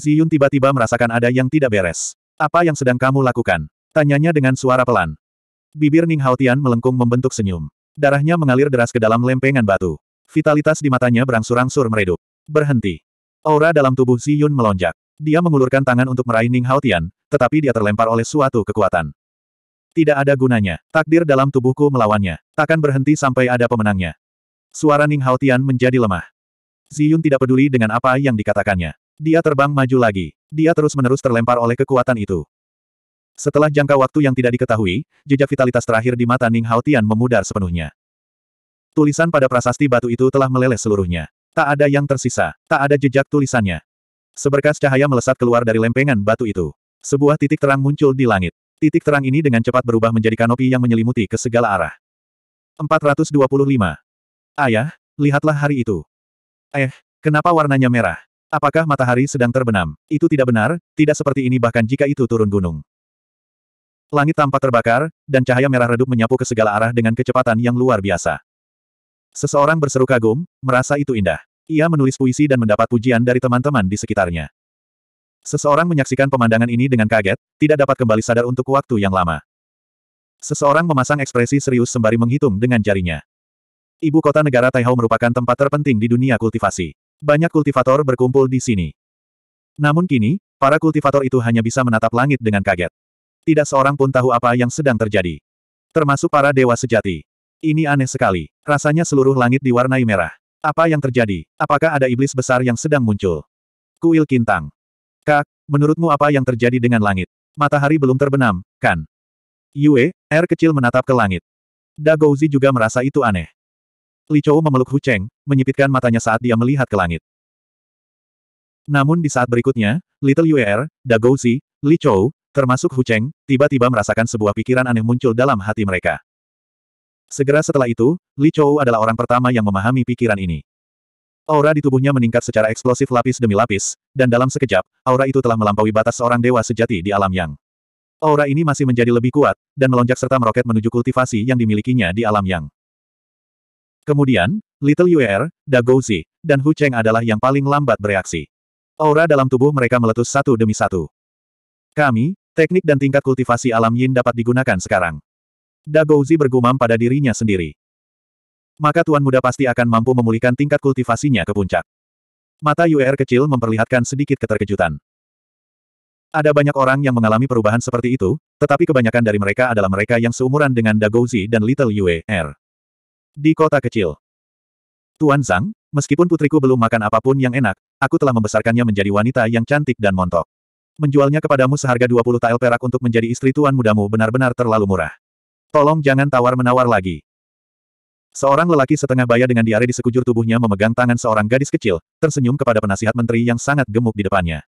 Ziyun tiba-tiba merasakan ada yang tidak beres. Apa yang sedang kamu lakukan? Tanyanya dengan suara pelan. Bibir Ning Haotian melengkung membentuk senyum. Darahnya mengalir deras ke dalam lempengan batu. Vitalitas di matanya berangsur-angsur meredup. Berhenti. Aura dalam tubuh Ziyun melonjak. Dia mengulurkan tangan untuk meraih Ning Haotian, tetapi dia terlempar oleh suatu kekuatan. Tidak ada gunanya. Takdir dalam tubuhku melawannya. Takkan berhenti sampai ada pemenangnya. Suara Ning Haotian menjadi lemah. Ziyun tidak peduli dengan apa yang dikatakannya. Dia terbang maju lagi. Dia terus-menerus terlempar oleh kekuatan itu. Setelah jangka waktu yang tidak diketahui, jejak vitalitas terakhir di mata Ning Haotian memudar sepenuhnya. Tulisan pada prasasti batu itu telah meleleh seluruhnya. Tak ada yang tersisa, tak ada jejak tulisannya. Seberkas cahaya melesat keluar dari lempengan batu itu. Sebuah titik terang muncul di langit. Titik terang ini dengan cepat berubah menjadi kanopi yang menyelimuti ke segala arah. 425. Ayah, lihatlah hari itu. Eh, kenapa warnanya merah? Apakah matahari sedang terbenam? Itu tidak benar, tidak seperti ini bahkan jika itu turun gunung. Langit tampak terbakar, dan cahaya merah redup menyapu ke segala arah dengan kecepatan yang luar biasa. Seseorang berseru kagum, merasa itu indah. Ia menulis puisi dan mendapat pujian dari teman-teman di sekitarnya. Seseorang menyaksikan pemandangan ini dengan kaget, tidak dapat kembali sadar untuk waktu yang lama. Seseorang memasang ekspresi serius sembari menghitung dengan jarinya. Ibu kota negara Taihou merupakan tempat terpenting di dunia kultivasi. Banyak kultivator berkumpul di sini. Namun kini, para kultivator itu hanya bisa menatap langit dengan kaget. Tidak seorang pun tahu apa yang sedang terjadi. Termasuk para dewa sejati. Ini aneh sekali. Rasanya seluruh langit diwarnai merah. Apa yang terjadi? Apakah ada iblis besar yang sedang muncul? Kuil Kintang. Kak, menurutmu apa yang terjadi dengan langit? Matahari belum terbenam, kan? Yue, air kecil menatap ke langit. Gouzi juga merasa itu aneh. Li Chou memeluk Hu Cheng, menyipitkan matanya saat dia melihat ke langit. Namun di saat berikutnya, Little Da Gouzi, Li Chou, termasuk Hu Cheng, tiba-tiba merasakan sebuah pikiran aneh muncul dalam hati mereka. Segera setelah itu, Li Chou adalah orang pertama yang memahami pikiran ini. Aura di tubuhnya meningkat secara eksplosif lapis demi lapis, dan dalam sekejap, aura itu telah melampaui batas seorang dewa sejati di alam yang. Aura ini masih menjadi lebih kuat, dan melonjak serta meroket menuju kultivasi yang dimilikinya di alam yang. Kemudian, Little Yuer, Dagouzi, dan Hu Cheng adalah yang paling lambat bereaksi. Aura dalam tubuh mereka meletus satu demi satu. Kami, teknik dan tingkat kultivasi alam yin dapat digunakan sekarang. Dagouzi bergumam pada dirinya sendiri maka Tuan Muda pasti akan mampu memulihkan tingkat kultivasinya ke puncak. Mata UR er kecil memperlihatkan sedikit keterkejutan. Ada banyak orang yang mengalami perubahan seperti itu, tetapi kebanyakan dari mereka adalah mereka yang seumuran dengan Dagouzi dan Little Yue er. Di kota kecil. Tuan Zhang, meskipun putriku belum makan apapun yang enak, aku telah membesarkannya menjadi wanita yang cantik dan montok. Menjualnya kepadamu seharga 20 tael perak untuk menjadi istri tuan mudamu benar-benar terlalu murah. Tolong jangan tawar-menawar lagi. Seorang lelaki setengah baya dengan diare di sekujur tubuhnya memegang tangan seorang gadis kecil, tersenyum kepada penasihat menteri yang sangat gemuk di depannya.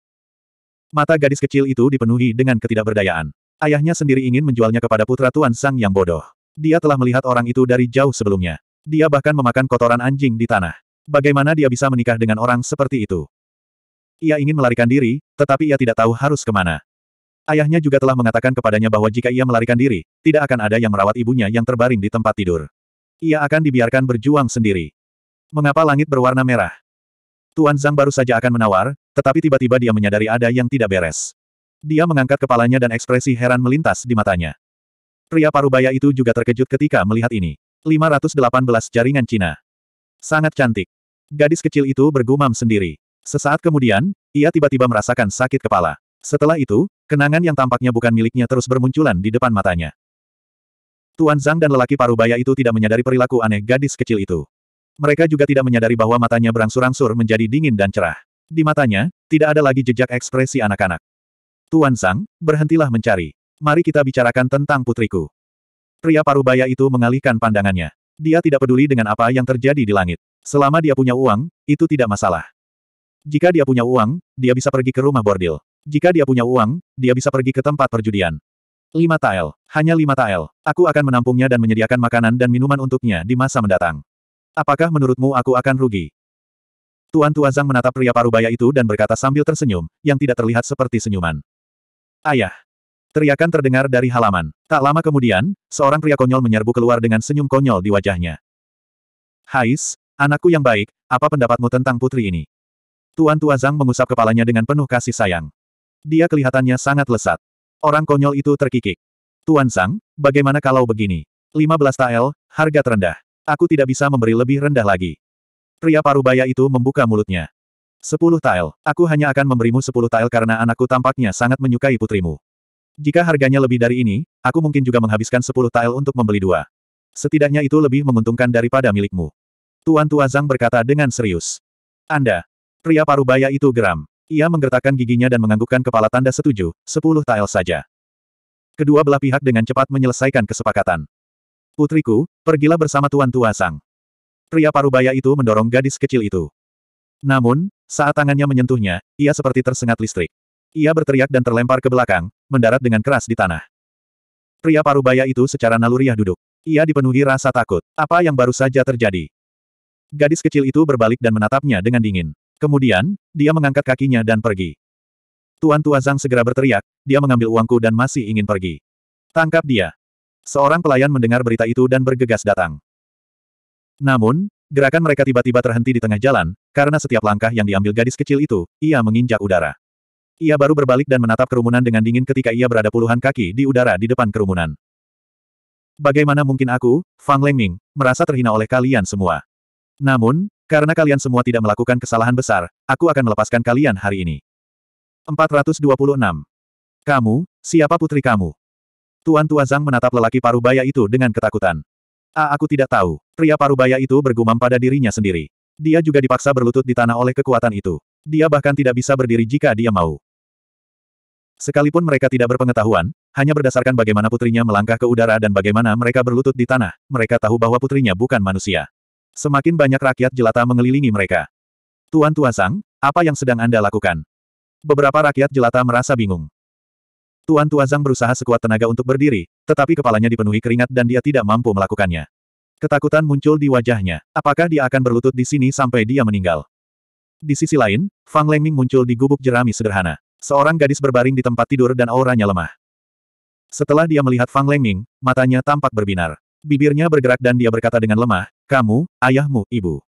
Mata gadis kecil itu dipenuhi dengan ketidakberdayaan. Ayahnya sendiri ingin menjualnya kepada putra Tuan Sang yang bodoh. Dia telah melihat orang itu dari jauh sebelumnya. Dia bahkan memakan kotoran anjing di tanah. Bagaimana dia bisa menikah dengan orang seperti itu? Ia ingin melarikan diri, tetapi ia tidak tahu harus kemana. Ayahnya juga telah mengatakan kepadanya bahwa jika ia melarikan diri, tidak akan ada yang merawat ibunya yang terbaring di tempat tidur. Ia akan dibiarkan berjuang sendiri. Mengapa langit berwarna merah? Tuan Zhang baru saja akan menawar, tetapi tiba-tiba dia menyadari ada yang tidak beres. Dia mengangkat kepalanya dan ekspresi heran melintas di matanya. Pria parubaya itu juga terkejut ketika melihat ini. 518 jaringan Cina. Sangat cantik. Gadis kecil itu bergumam sendiri. Sesaat kemudian, ia tiba-tiba merasakan sakit kepala. Setelah itu, kenangan yang tampaknya bukan miliknya terus bermunculan di depan matanya. Tuan Zhang dan lelaki parubaya itu tidak menyadari perilaku aneh gadis kecil itu. Mereka juga tidak menyadari bahwa matanya berangsur-angsur menjadi dingin dan cerah. Di matanya, tidak ada lagi jejak ekspresi anak-anak. Tuan Zhang, berhentilah mencari. Mari kita bicarakan tentang putriku. Pria parubaya itu mengalihkan pandangannya. Dia tidak peduli dengan apa yang terjadi di langit. Selama dia punya uang, itu tidak masalah. Jika dia punya uang, dia bisa pergi ke rumah bordil. Jika dia punya uang, dia bisa pergi ke tempat perjudian. Lima tael. Hanya lima tael. Aku akan menampungnya dan menyediakan makanan dan minuman untuknya di masa mendatang. Apakah menurutmu aku akan rugi? Tuan Tua Zhang menatap pria parubaya itu dan berkata sambil tersenyum, yang tidak terlihat seperti senyuman. Ayah! Teriakan terdengar dari halaman. Tak lama kemudian, seorang pria konyol menyerbu keluar dengan senyum konyol di wajahnya. Hais, anakku yang baik, apa pendapatmu tentang putri ini? Tuan Tua Zhang mengusap kepalanya dengan penuh kasih sayang. Dia kelihatannya sangat lesat. Orang konyol itu terkikik. Tuan Sang, bagaimana kalau begini? 15 tael, harga terendah. Aku tidak bisa memberi lebih rendah lagi. Pria parubaya itu membuka mulutnya. 10 tael, aku hanya akan memberimu 10 tael karena anakku tampaknya sangat menyukai putrimu. Jika harganya lebih dari ini, aku mungkin juga menghabiskan 10 tael untuk membeli dua. Setidaknya itu lebih menguntungkan daripada milikmu. Tuan Tua Zhang berkata dengan serius. Anda, pria parubaya itu geram. Ia menggertakkan giginya dan menganggukkan kepala tanda setuju, sepuluh tael saja. Kedua belah pihak dengan cepat menyelesaikan kesepakatan. Putriku, pergilah bersama Tuan Tua Sang. Pria parubaya itu mendorong gadis kecil itu. Namun, saat tangannya menyentuhnya, ia seperti tersengat listrik. Ia berteriak dan terlempar ke belakang, mendarat dengan keras di tanah. Pria parubaya itu secara naluriah duduk. Ia dipenuhi rasa takut. Apa yang baru saja terjadi? Gadis kecil itu berbalik dan menatapnya dengan dingin. Kemudian, dia mengangkat kakinya dan pergi. Tuan Tua Zhang segera berteriak, dia mengambil uangku dan masih ingin pergi. Tangkap dia. Seorang pelayan mendengar berita itu dan bergegas datang. Namun, gerakan mereka tiba-tiba terhenti di tengah jalan, karena setiap langkah yang diambil gadis kecil itu, ia menginjak udara. Ia baru berbalik dan menatap kerumunan dengan dingin ketika ia berada puluhan kaki di udara di depan kerumunan. Bagaimana mungkin aku, Fang Lengming, merasa terhina oleh kalian semua? Namun, karena kalian semua tidak melakukan kesalahan besar, aku akan melepaskan kalian hari ini. 426. Kamu, siapa putri kamu? Tuan Tua Zhang menatap lelaki parubaya itu dengan ketakutan. A ah, aku tidak tahu. Pria parubaya itu bergumam pada dirinya sendiri. Dia juga dipaksa berlutut di tanah oleh kekuatan itu. Dia bahkan tidak bisa berdiri jika dia mau. Sekalipun mereka tidak berpengetahuan, hanya berdasarkan bagaimana putrinya melangkah ke udara dan bagaimana mereka berlutut di tanah, mereka tahu bahwa putrinya bukan manusia. Semakin banyak rakyat jelata mengelilingi mereka. Tuan Tua Sang, apa yang sedang Anda lakukan? Beberapa rakyat jelata merasa bingung. Tuan Tua Zhang berusaha sekuat tenaga untuk berdiri, tetapi kepalanya dipenuhi keringat dan dia tidak mampu melakukannya. Ketakutan muncul di wajahnya. Apakah dia akan berlutut di sini sampai dia meninggal? Di sisi lain, Fang Lengming muncul di gubuk jerami sederhana. Seorang gadis berbaring di tempat tidur dan auranya lemah. Setelah dia melihat Fang Lengming, matanya tampak berbinar. Bibirnya bergerak dan dia berkata dengan lemah, kamu, ayahmu, ibu.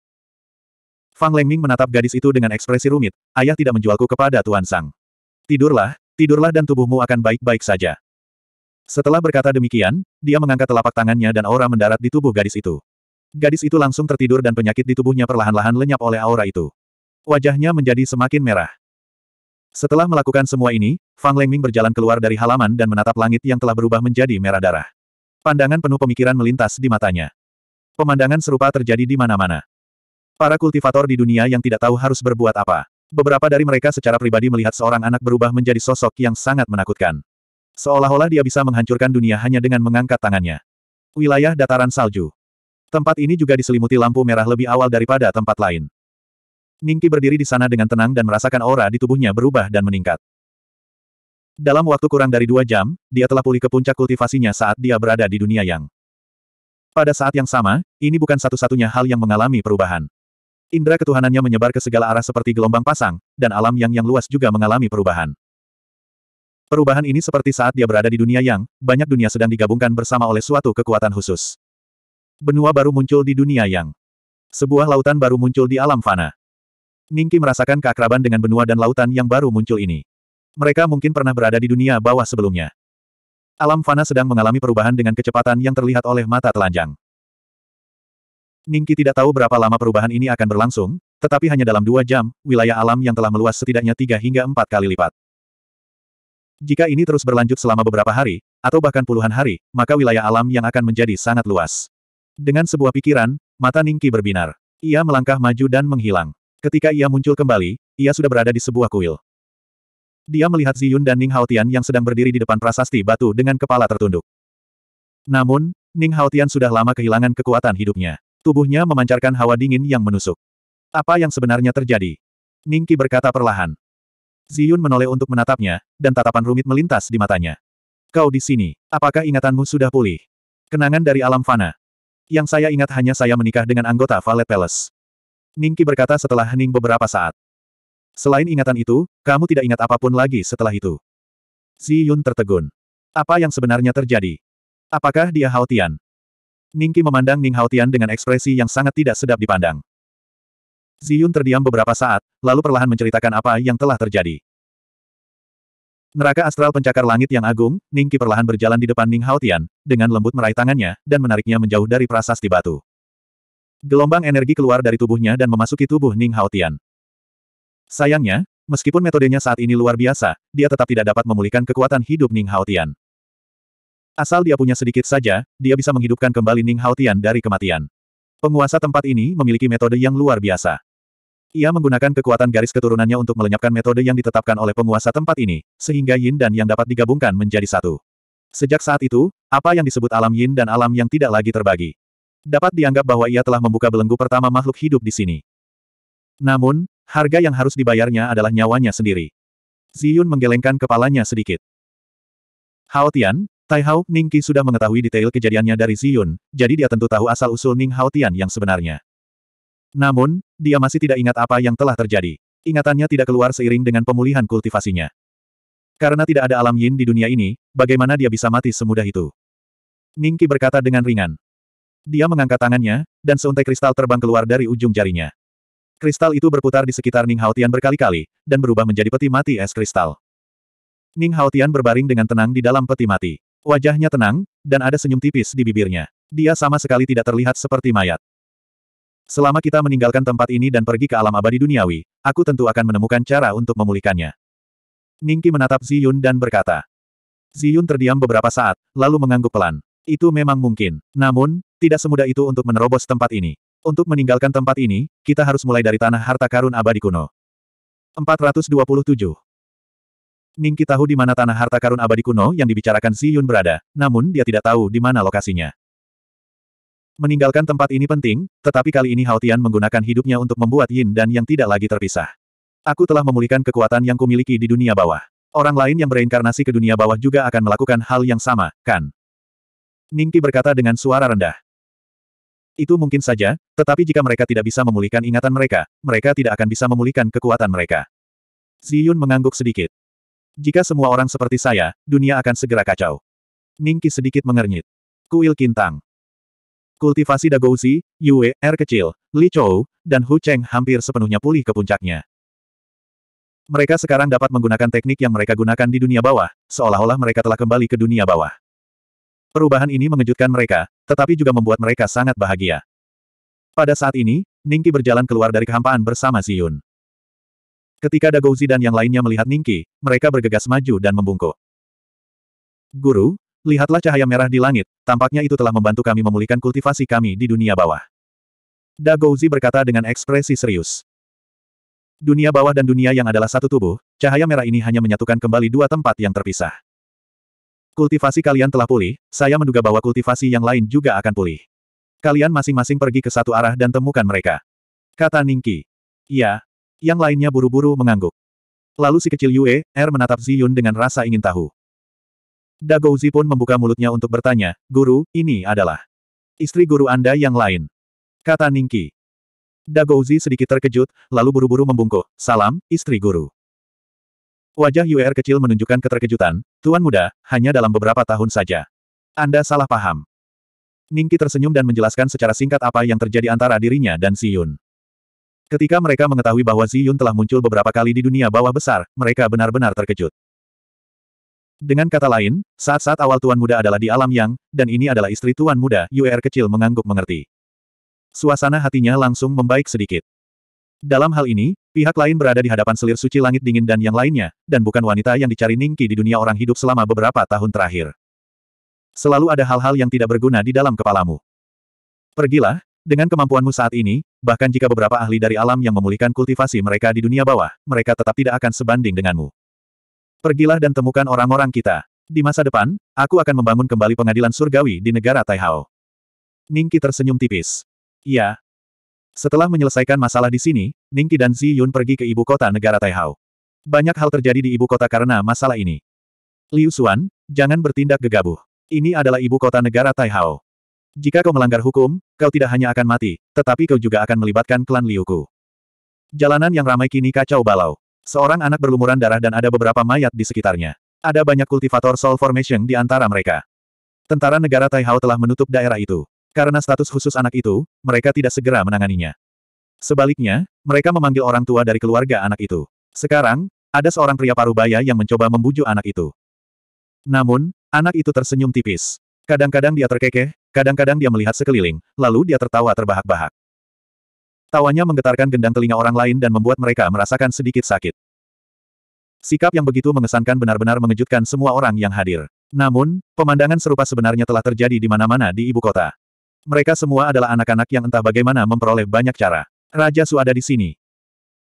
Fang Lengming menatap gadis itu dengan ekspresi rumit, ayah tidak menjualku kepada Tuan Sang. Tidurlah, tidurlah dan tubuhmu akan baik-baik saja. Setelah berkata demikian, dia mengangkat telapak tangannya dan aura mendarat di tubuh gadis itu. Gadis itu langsung tertidur dan penyakit di tubuhnya perlahan-lahan lenyap oleh aura itu. Wajahnya menjadi semakin merah. Setelah melakukan semua ini, Fang Lengming berjalan keluar dari halaman dan menatap langit yang telah berubah menjadi merah darah. Pandangan penuh pemikiran melintas di matanya. Pemandangan serupa terjadi di mana-mana. Para kultivator di dunia yang tidak tahu harus berbuat apa. Beberapa dari mereka secara pribadi melihat seorang anak berubah menjadi sosok yang sangat menakutkan. Seolah-olah dia bisa menghancurkan dunia hanya dengan mengangkat tangannya. Wilayah dataran salju. Tempat ini juga diselimuti lampu merah lebih awal daripada tempat lain. Ningki berdiri di sana dengan tenang dan merasakan aura di tubuhnya berubah dan meningkat. Dalam waktu kurang dari dua jam, dia telah pulih ke puncak kultivasinya saat dia berada di dunia yang pada saat yang sama, ini bukan satu-satunya hal yang mengalami perubahan. Indra ketuhanannya menyebar ke segala arah seperti gelombang pasang, dan alam yang yang luas juga mengalami perubahan. Perubahan ini seperti saat dia berada di dunia yang, banyak dunia sedang digabungkan bersama oleh suatu kekuatan khusus. Benua baru muncul di dunia yang. Sebuah lautan baru muncul di alam fana. Ningki merasakan keakraban dengan benua dan lautan yang baru muncul ini. Mereka mungkin pernah berada di dunia bawah sebelumnya. Alam fana sedang mengalami perubahan dengan kecepatan yang terlihat oleh mata telanjang. Ningki tidak tahu berapa lama perubahan ini akan berlangsung, tetapi hanya dalam dua jam, wilayah alam yang telah meluas setidaknya tiga hingga empat kali lipat. Jika ini terus berlanjut selama beberapa hari, atau bahkan puluhan hari, maka wilayah alam yang akan menjadi sangat luas. Dengan sebuah pikiran, mata Ningki berbinar. Ia melangkah maju dan menghilang. Ketika ia muncul kembali, ia sudah berada di sebuah kuil. Dia melihat Ziyun dan Ning Haotian yang sedang berdiri di depan prasasti batu dengan kepala tertunduk. Namun, Ning Haotian sudah lama kehilangan kekuatan hidupnya. Tubuhnya memancarkan hawa dingin yang menusuk. Apa yang sebenarnya terjadi? Ning Qi berkata perlahan. Ziyun menoleh untuk menatapnya, dan tatapan rumit melintas di matanya. Kau di sini, apakah ingatanmu sudah pulih? Kenangan dari alam fana. Yang saya ingat hanya saya menikah dengan anggota Valet Palace. Ningki berkata setelah hening beberapa saat. Selain ingatan itu, kamu tidak ingat apapun lagi setelah itu. Zi Yun tertegun. Apa yang sebenarnya terjadi? Apakah dia Haotian? Ningki memandang Ning Haotian dengan ekspresi yang sangat tidak sedap dipandang. Zi Yun terdiam beberapa saat, lalu perlahan menceritakan apa yang telah terjadi. Neraka astral pencakar langit yang agung, Ningki perlahan berjalan di depan Ning Haotian, dengan lembut meraih tangannya, dan menariknya menjauh dari prasasti batu. Gelombang energi keluar dari tubuhnya dan memasuki tubuh Ning Haotian. Sayangnya, meskipun metodenya saat ini luar biasa, dia tetap tidak dapat memulihkan kekuatan hidup Ning Haotian. Asal dia punya sedikit saja, dia bisa menghidupkan kembali Ning Haotian dari kematian. Penguasa tempat ini memiliki metode yang luar biasa. Ia menggunakan kekuatan garis keturunannya untuk melenyapkan metode yang ditetapkan oleh penguasa tempat ini, sehingga yin dan yang dapat digabungkan menjadi satu. Sejak saat itu, apa yang disebut alam yin dan alam yang tidak lagi terbagi. Dapat dianggap bahwa ia telah membuka belenggu pertama makhluk hidup di sini. Namun, Harga yang harus dibayarnya adalah nyawanya sendiri. Ziyun menggelengkan kepalanya sedikit. Hao Tian, Tai Hao, Ning Qi sudah mengetahui detail kejadiannya dari Ziyun, jadi dia tentu tahu asal-usul Ning Hao Tian yang sebenarnya. Namun, dia masih tidak ingat apa yang telah terjadi. Ingatannya tidak keluar seiring dengan pemulihan kultivasinya. Karena tidak ada alam yin di dunia ini, bagaimana dia bisa mati semudah itu? Ningki berkata dengan ringan. Dia mengangkat tangannya, dan seuntai kristal terbang keluar dari ujung jarinya. Kristal itu berputar di sekitar Ning Haotian berkali-kali, dan berubah menjadi peti mati es kristal. Ning Haotian berbaring dengan tenang di dalam peti mati. Wajahnya tenang, dan ada senyum tipis di bibirnya. Dia sama sekali tidak terlihat seperti mayat. Selama kita meninggalkan tempat ini dan pergi ke alam abadi duniawi, aku tentu akan menemukan cara untuk memulihkannya. Ningki menatap Ziyun dan berkata. Ziyun terdiam beberapa saat, lalu mengangguk pelan. Itu memang mungkin. Namun, tidak semudah itu untuk menerobos tempat ini. Untuk meninggalkan tempat ini, kita harus mulai dari tanah harta karun abadi kuno. 427. Ningki tahu di mana tanah harta karun abadi kuno yang dibicarakan Si Yun berada, namun dia tidak tahu di mana lokasinya. Meninggalkan tempat ini penting, tetapi kali ini Haotian menggunakan hidupnya untuk membuat Yin dan Yang tidak lagi terpisah. Aku telah memulihkan kekuatan yang kumiliki di dunia bawah. Orang lain yang bereinkarnasi ke dunia bawah juga akan melakukan hal yang sama, kan? Ningki berkata dengan suara rendah. Itu mungkin saja, tetapi jika mereka tidak bisa memulihkan ingatan mereka, mereka tidak akan bisa memulihkan kekuatan mereka. Ziyun mengangguk sedikit. Jika semua orang seperti saya, dunia akan segera kacau. Ningki sedikit mengernyit. Kuil Kintang. Kultivasi Dagouzi, Yue, R kecil, Li Chou, dan Hu Cheng hampir sepenuhnya pulih ke puncaknya. Mereka sekarang dapat menggunakan teknik yang mereka gunakan di dunia bawah, seolah-olah mereka telah kembali ke dunia bawah. Perubahan ini mengejutkan mereka, tetapi juga membuat mereka sangat bahagia. Pada saat ini, Ningki berjalan keluar dari kehampaan bersama Ziyun. Ketika Dagouzi dan yang lainnya melihat Ningki, mereka bergegas maju dan membungkuk. Guru, lihatlah cahaya merah di langit, tampaknya itu telah membantu kami memulihkan kultivasi kami di dunia bawah. Dagouzi berkata dengan ekspresi serius. Dunia bawah dan dunia yang adalah satu tubuh, cahaya merah ini hanya menyatukan kembali dua tempat yang terpisah. Kultivasi kalian telah pulih, saya menduga bahwa kultivasi yang lain juga akan pulih. Kalian masing-masing pergi ke satu arah dan temukan mereka. Kata Ningki. Ya. Yang lainnya buru-buru mengangguk. Lalu si kecil Yue, Er menatap Ziyun dengan rasa ingin tahu. Dagouzi pun membuka mulutnya untuk bertanya, Guru, ini adalah istri guru Anda yang lain. Kata Ningki. Dagouzi sedikit terkejut, lalu buru-buru membungkuk, Salam, istri guru. Wajah UR er kecil menunjukkan keterkejutan, Tuan Muda, hanya dalam beberapa tahun saja. Anda salah paham. Ningki tersenyum dan menjelaskan secara singkat apa yang terjadi antara dirinya dan Si Yun. Ketika mereka mengetahui bahwa Si Yun telah muncul beberapa kali di dunia bawah besar, mereka benar-benar terkejut. Dengan kata lain, saat-saat awal Tuan Muda adalah di alam yang, dan ini adalah istri Tuan Muda, UR er kecil mengangguk mengerti. Suasana hatinya langsung membaik sedikit. Dalam hal ini, Pihak lain berada di hadapan selir suci langit dingin dan yang lainnya, dan bukan wanita yang dicari Ningki di dunia orang hidup selama beberapa tahun terakhir. Selalu ada hal-hal yang tidak berguna di dalam kepalamu. Pergilah, dengan kemampuanmu saat ini, bahkan jika beberapa ahli dari alam yang memulihkan kultivasi mereka di dunia bawah, mereka tetap tidak akan sebanding denganmu. Pergilah dan temukan orang-orang kita. Di masa depan, aku akan membangun kembali pengadilan surgawi di negara Taihao. Ningki tersenyum tipis. Ya, setelah menyelesaikan masalah di sini, Ningqi dan Zi Yun pergi ke ibu kota negara Taihao. Banyak hal terjadi di ibu kota karena masalah ini. Liu Xuan, jangan bertindak gegabah. Ini adalah ibu kota negara Taihao. Jika kau melanggar hukum, kau tidak hanya akan mati, tetapi kau juga akan melibatkan klan Liuku. Jalanan yang ramai kini kacau balau. Seorang anak berlumuran darah dan ada beberapa mayat di sekitarnya. Ada banyak kultivator Soul Formation di antara mereka. Tentara negara Taihao telah menutup daerah itu. Karena status khusus anak itu, mereka tidak segera menanganinya. Sebaliknya, mereka memanggil orang tua dari keluarga anak itu. Sekarang, ada seorang pria parubaya yang mencoba membujuk anak itu. Namun, anak itu tersenyum tipis. Kadang-kadang dia terkekeh, kadang-kadang dia melihat sekeliling, lalu dia tertawa terbahak-bahak. Tawanya menggetarkan gendang telinga orang lain dan membuat mereka merasakan sedikit sakit. Sikap yang begitu mengesankan benar-benar mengejutkan semua orang yang hadir. Namun, pemandangan serupa sebenarnya telah terjadi di mana-mana di ibu kota. Mereka semua adalah anak-anak yang entah bagaimana memperoleh banyak cara. Raja Su ada di sini.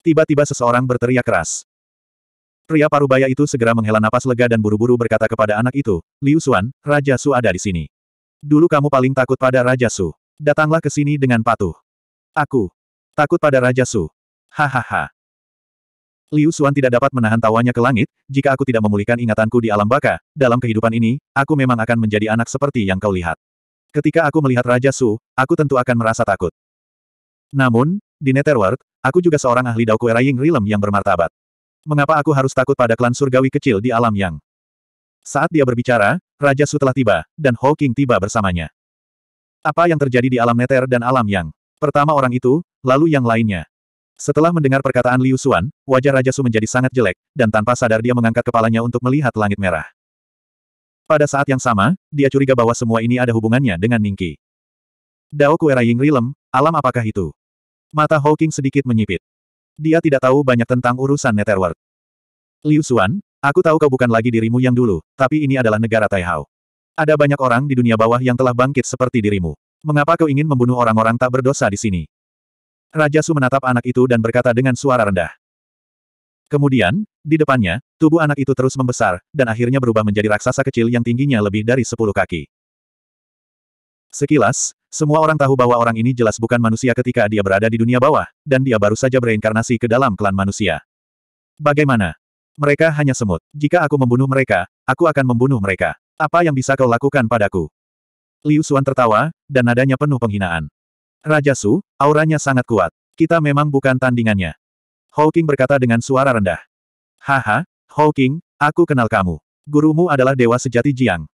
Tiba-tiba seseorang berteriak keras. Pria parubaya itu segera menghela napas lega dan buru-buru berkata kepada anak itu, Liu Xuan, Raja Su ada di sini. Dulu kamu paling takut pada Raja Su. Datanglah ke sini dengan patuh. Aku. Takut pada Raja Su. Hahaha. Liu Xuan tidak dapat menahan tawanya ke langit, jika aku tidak memulihkan ingatanku di alam baka, dalam kehidupan ini, aku memang akan menjadi anak seperti yang kau lihat. Ketika aku melihat Raja Su, aku tentu akan merasa takut. Namun, di Netherworld, aku juga seorang ahli Dao Kue Ying Rilem yang bermartabat. Mengapa aku harus takut pada klan surgawi kecil di alam yang? Saat dia berbicara, Raja Su telah tiba, dan Hawking tiba bersamanya. Apa yang terjadi di alam Nether dan alam yang? Pertama orang itu, lalu yang lainnya. Setelah mendengar perkataan Liu Xuan, wajah Raja Su menjadi sangat jelek, dan tanpa sadar dia mengangkat kepalanya untuk melihat langit merah. Pada saat yang sama, dia curiga bahwa semua ini ada hubungannya dengan Ningki. Dao Kuera Ying Rilem, alam apakah itu? Mata Hawking sedikit menyipit. Dia tidak tahu banyak tentang urusan Netherworld. Liu Xuan, aku tahu kau bukan lagi dirimu yang dulu, tapi ini adalah negara Taihao. Ada banyak orang di dunia bawah yang telah bangkit seperti dirimu. Mengapa kau ingin membunuh orang-orang tak berdosa di sini? Raja Su menatap anak itu dan berkata dengan suara rendah. Kemudian, di depannya, tubuh anak itu terus membesar, dan akhirnya berubah menjadi raksasa kecil yang tingginya lebih dari sepuluh kaki. Sekilas, semua orang tahu bahwa orang ini jelas bukan manusia ketika dia berada di dunia bawah, dan dia baru saja bereinkarnasi ke dalam klan manusia. Bagaimana? Mereka hanya semut. Jika aku membunuh mereka, aku akan membunuh mereka. Apa yang bisa kau lakukan padaku? Liu Xuan tertawa, dan nadanya penuh penghinaan. Raja Su, auranya sangat kuat. Kita memang bukan tandingannya. Hawking berkata dengan suara rendah. Haha, Hawking, aku kenal kamu. Gurumu adalah dewa sejati Jiang.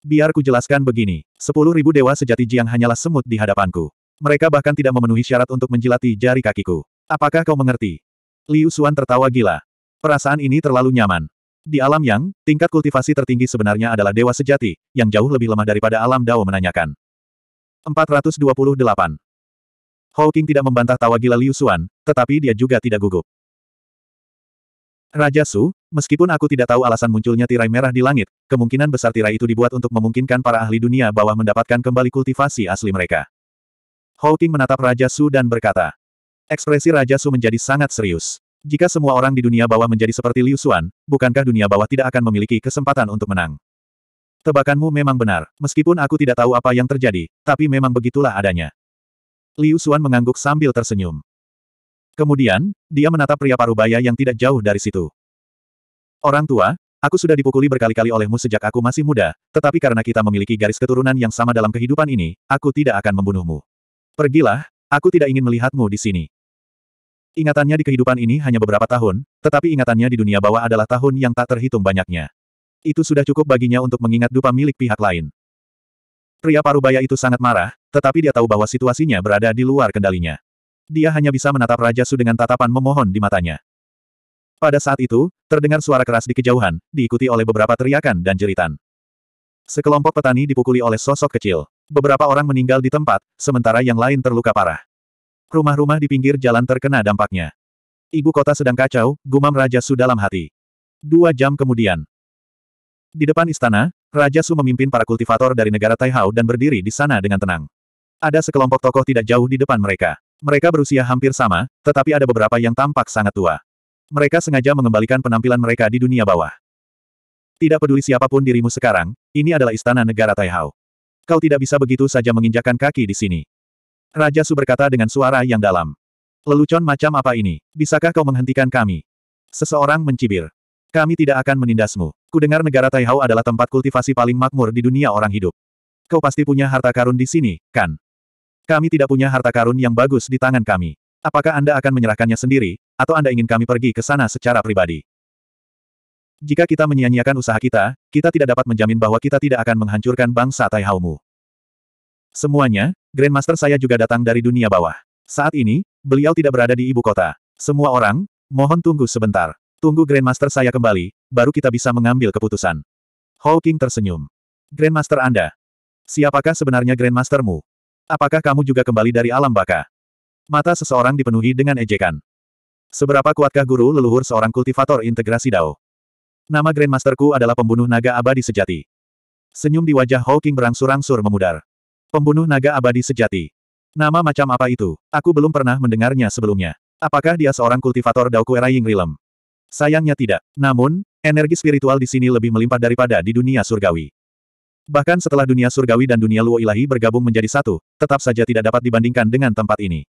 Biar ku jelaskan begini, sepuluh ribu dewa sejati Jiang hanyalah semut di hadapanku. Mereka bahkan tidak memenuhi syarat untuk menjilati jari kakiku. Apakah kau mengerti? Liu Xuan tertawa gila. Perasaan ini terlalu nyaman. Di alam yang, tingkat kultivasi tertinggi sebenarnya adalah dewa sejati, yang jauh lebih lemah daripada alam Dao menanyakan. 428. Hou King tidak membantah tawa gila Liu Xuan, tetapi dia juga tidak gugup. Raja Su, meskipun aku tidak tahu alasan munculnya tirai merah di langit, kemungkinan besar tirai itu dibuat untuk memungkinkan para ahli dunia bawah mendapatkan kembali kultivasi asli mereka. Hou King menatap Raja Su dan berkata, Ekspresi Raja Su menjadi sangat serius. Jika semua orang di dunia bawah menjadi seperti Liu Xuan, bukankah dunia bawah tidak akan memiliki kesempatan untuk menang? Tebakanmu memang benar, meskipun aku tidak tahu apa yang terjadi, tapi memang begitulah adanya. Liu Xuan mengangguk sambil tersenyum. Kemudian, dia menatap pria parubaya yang tidak jauh dari situ. Orang tua, aku sudah dipukuli berkali-kali olehmu sejak aku masih muda, tetapi karena kita memiliki garis keturunan yang sama dalam kehidupan ini, aku tidak akan membunuhmu. Pergilah, aku tidak ingin melihatmu di sini. Ingatannya di kehidupan ini hanya beberapa tahun, tetapi ingatannya di dunia bawah adalah tahun yang tak terhitung banyaknya. Itu sudah cukup baginya untuk mengingat dupa milik pihak lain. Pria parubaya itu sangat marah, tetapi dia tahu bahwa situasinya berada di luar kendalinya. Dia hanya bisa menatap Raja Su dengan tatapan memohon di matanya. Pada saat itu, terdengar suara keras di kejauhan, diikuti oleh beberapa teriakan dan jeritan. Sekelompok petani dipukuli oleh sosok kecil. Beberapa orang meninggal di tempat, sementara yang lain terluka parah. Rumah-rumah di pinggir jalan terkena dampaknya. Ibu kota sedang kacau, gumam Raja Su dalam hati. Dua jam kemudian. Di depan istana, Raja Su memimpin para kultivator dari negara Taihao dan berdiri di sana dengan tenang. Ada sekelompok tokoh tidak jauh di depan mereka. Mereka berusia hampir sama, tetapi ada beberapa yang tampak sangat tua. Mereka sengaja mengembalikan penampilan mereka di dunia bawah. Tidak peduli siapapun dirimu sekarang, ini adalah istana negara Taihao. Kau tidak bisa begitu saja menginjakan kaki di sini. Raja Su berkata dengan suara yang dalam. Lelucon macam apa ini? Bisakah kau menghentikan kami? Seseorang mencibir. Kami tidak akan menindasmu. Kudengar negara Taihao adalah tempat kultivasi paling makmur di dunia orang hidup. Kau pasti punya harta karun di sini, kan? Kami tidak punya harta karun yang bagus di tangan kami. Apakah Anda akan menyerahkannya sendiri, atau Anda ingin kami pergi ke sana secara pribadi? Jika kita menyia-nyiakan usaha kita, kita tidak dapat menjamin bahwa kita tidak akan menghancurkan bangsa Taihaumu. Semuanya, Grandmaster saya juga datang dari dunia bawah. Saat ini, beliau tidak berada di ibu kota. Semua orang, mohon tunggu sebentar. Tunggu Grandmaster saya kembali, baru kita bisa mengambil keputusan. Hawking tersenyum. Grandmaster Anda. Siapakah sebenarnya Grandmastermu? Apakah kamu juga kembali dari alam baka? Mata seseorang dipenuhi dengan ejekan. Seberapa kuatkah guru leluhur seorang kultivator integrasi Dao? Nama Grandmasterku adalah pembunuh naga abadi sejati. Senyum di wajah Hawking berangsur-angsur memudar. Pembunuh naga abadi sejati. Nama macam apa itu? Aku belum pernah mendengarnya sebelumnya. Apakah dia seorang kultivator Dao Kueraying Rilem? Sayangnya tidak. Namun, energi spiritual di sini lebih melimpah daripada di dunia surgawi. Bahkan setelah dunia surgawi dan dunia luo ilahi bergabung menjadi satu, tetap saja tidak dapat dibandingkan dengan tempat ini.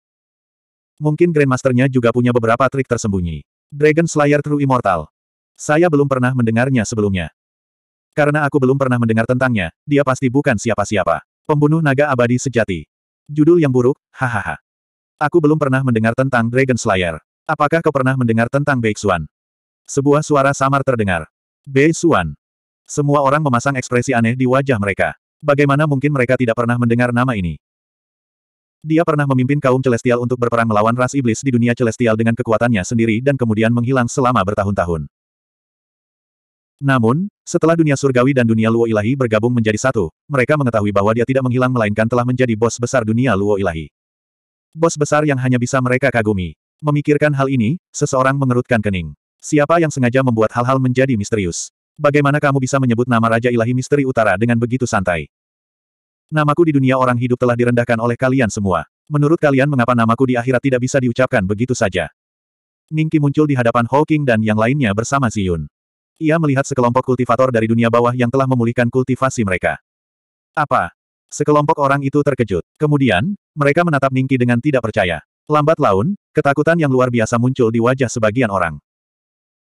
Mungkin Grandmasternya juga punya beberapa trik tersembunyi. Dragon Slayer True Immortal. Saya belum pernah mendengarnya sebelumnya. Karena aku belum pernah mendengar tentangnya, dia pasti bukan siapa-siapa. Pembunuh naga abadi sejati. Judul yang buruk, hahaha. Aku belum pernah mendengar tentang Dragon Slayer. Apakah kau pernah mendengar tentang Xuan? Sebuah suara samar terdengar. Xuan. Semua orang memasang ekspresi aneh di wajah mereka. Bagaimana mungkin mereka tidak pernah mendengar nama ini? Dia pernah memimpin kaum Celestial untuk berperang melawan ras iblis di dunia Celestial dengan kekuatannya sendiri dan kemudian menghilang selama bertahun-tahun. Namun, setelah dunia surgawi dan dunia luo ilahi bergabung menjadi satu, mereka mengetahui bahwa dia tidak menghilang melainkan telah menjadi bos besar dunia luo ilahi. Bos besar yang hanya bisa mereka kagumi. Memikirkan hal ini, seseorang mengerutkan kening. Siapa yang sengaja membuat hal-hal menjadi misterius? Bagaimana kamu bisa menyebut nama Raja Ilahi Misteri Utara dengan begitu santai? Namaku di dunia orang hidup telah direndahkan oleh kalian semua. Menurut kalian mengapa namaku di akhirat tidak bisa diucapkan begitu saja? Ningki muncul di hadapan Hawking dan yang lainnya bersama Ziyun. Ia melihat sekelompok kultivator dari dunia bawah yang telah memulihkan kultivasi mereka. Apa? Sekelompok orang itu terkejut. Kemudian, mereka menatap Ningki dengan tidak percaya. Lambat laun, ketakutan yang luar biasa muncul di wajah sebagian orang.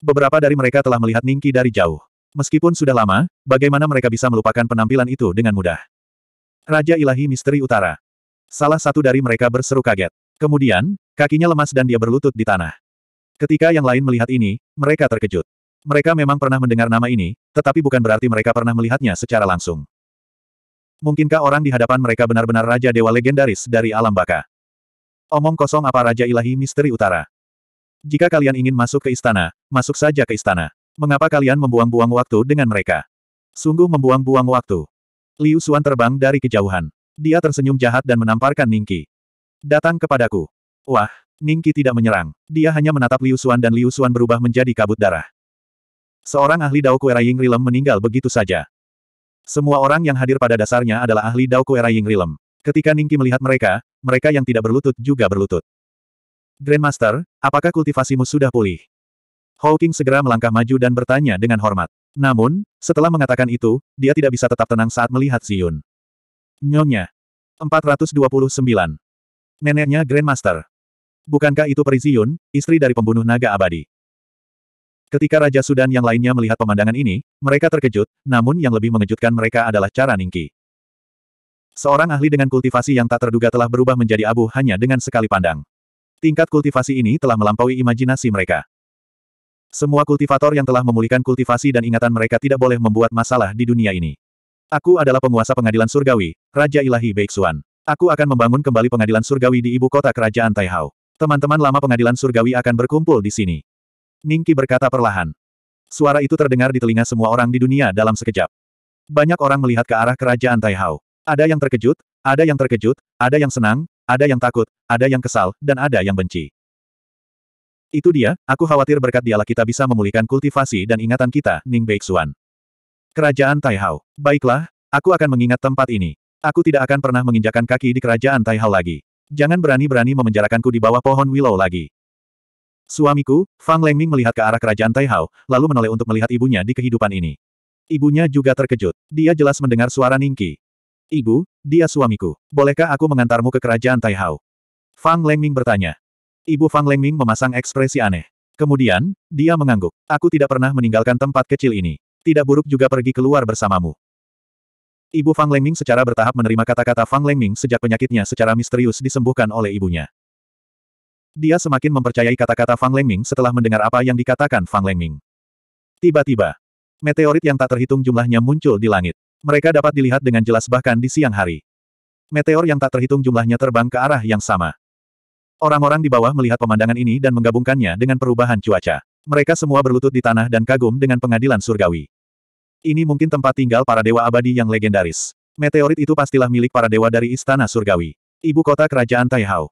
Beberapa dari mereka telah melihat Ningki dari jauh. Meskipun sudah lama, bagaimana mereka bisa melupakan penampilan itu dengan mudah? Raja Ilahi Misteri Utara. Salah satu dari mereka berseru kaget. Kemudian, kakinya lemas dan dia berlutut di tanah. Ketika yang lain melihat ini, mereka terkejut. Mereka memang pernah mendengar nama ini, tetapi bukan berarti mereka pernah melihatnya secara langsung. Mungkinkah orang di hadapan mereka benar-benar Raja Dewa Legendaris dari alam baka? Omong kosong apa Raja Ilahi Misteri Utara? Jika kalian ingin masuk ke istana, masuk saja ke istana. Mengapa kalian membuang-buang waktu dengan mereka? Sungguh membuang-buang waktu. Liu Xuan terbang dari kejauhan. Dia tersenyum jahat dan menamparkan Ningki. Datang kepadaku. Wah, Ningki tidak menyerang. Dia hanya menatap Liu Xuan dan Liu Xuan berubah menjadi kabut darah. Seorang ahli Dao Kuera Ying Rilem meninggal begitu saja. Semua orang yang hadir pada dasarnya adalah ahli Dao Kuera Ying Rilem. Ketika Ningki melihat mereka, mereka yang tidak berlutut juga berlutut. Grandmaster, apakah kultivasimu sudah pulih? Hawking segera melangkah maju dan bertanya dengan hormat. Namun, setelah mengatakan itu, dia tidak bisa tetap tenang saat melihat Ziyun. Nyonya. 429. Neneknya Grandmaster. Bukankah itu Peri Ziyun, istri dari pembunuh naga abadi? Ketika Raja Sudan yang lainnya melihat pemandangan ini, mereka terkejut, namun yang lebih mengejutkan mereka adalah cara Ningki. Seorang ahli dengan kultivasi yang tak terduga telah berubah menjadi abu hanya dengan sekali pandang. Tingkat kultivasi ini telah melampaui imajinasi mereka. Semua kultivator yang telah memulihkan kultivasi dan ingatan mereka tidak boleh membuat masalah di dunia ini. Aku adalah penguasa pengadilan surgawi, Raja Ilahi Beixuan. Aku akan membangun kembali pengadilan surgawi di ibu kota kerajaan Taihao. Teman-teman lama pengadilan surgawi akan berkumpul di sini. Ningki berkata perlahan. Suara itu terdengar di telinga semua orang di dunia dalam sekejap. Banyak orang melihat ke arah kerajaan Taihao. Ada yang terkejut, ada yang terkejut, ada yang senang, ada yang takut, ada yang kesal, dan ada yang benci. Itu dia, aku khawatir berkat dialah kita bisa memulihkan kultivasi dan ingatan kita, Ning Beixuan. Kerajaan Taihao. Baiklah, aku akan mengingat tempat ini. Aku tidak akan pernah menginjakan kaki di kerajaan Taihao lagi. Jangan berani-berani memenjarakanku di bawah pohon willow lagi. Suamiku, Fang Lengming melihat ke arah kerajaan Taihao, lalu menoleh untuk melihat ibunya di kehidupan ini. Ibunya juga terkejut. Dia jelas mendengar suara Ningki. Ibu, dia suamiku. Bolehkah aku mengantarmu ke kerajaan Taihao? Fang Lengming bertanya. Ibu Fang Lengming memasang ekspresi aneh. Kemudian, dia mengangguk. Aku tidak pernah meninggalkan tempat kecil ini. Tidak buruk juga pergi keluar bersamamu. Ibu Fang Lengming secara bertahap menerima kata-kata Fang Lengming sejak penyakitnya secara misterius disembuhkan oleh ibunya. Dia semakin mempercayai kata-kata Fang Lengming setelah mendengar apa yang dikatakan Fang Lengming. Tiba-tiba, meteorit yang tak terhitung jumlahnya muncul di langit. Mereka dapat dilihat dengan jelas bahkan di siang hari. Meteor yang tak terhitung jumlahnya terbang ke arah yang sama. Orang-orang di bawah melihat pemandangan ini dan menggabungkannya dengan perubahan cuaca. Mereka semua berlutut di tanah dan kagum dengan pengadilan surgawi. Ini mungkin tempat tinggal para dewa abadi yang legendaris. Meteorit itu pastilah milik para dewa dari istana surgawi. Ibu kota kerajaan Taihao.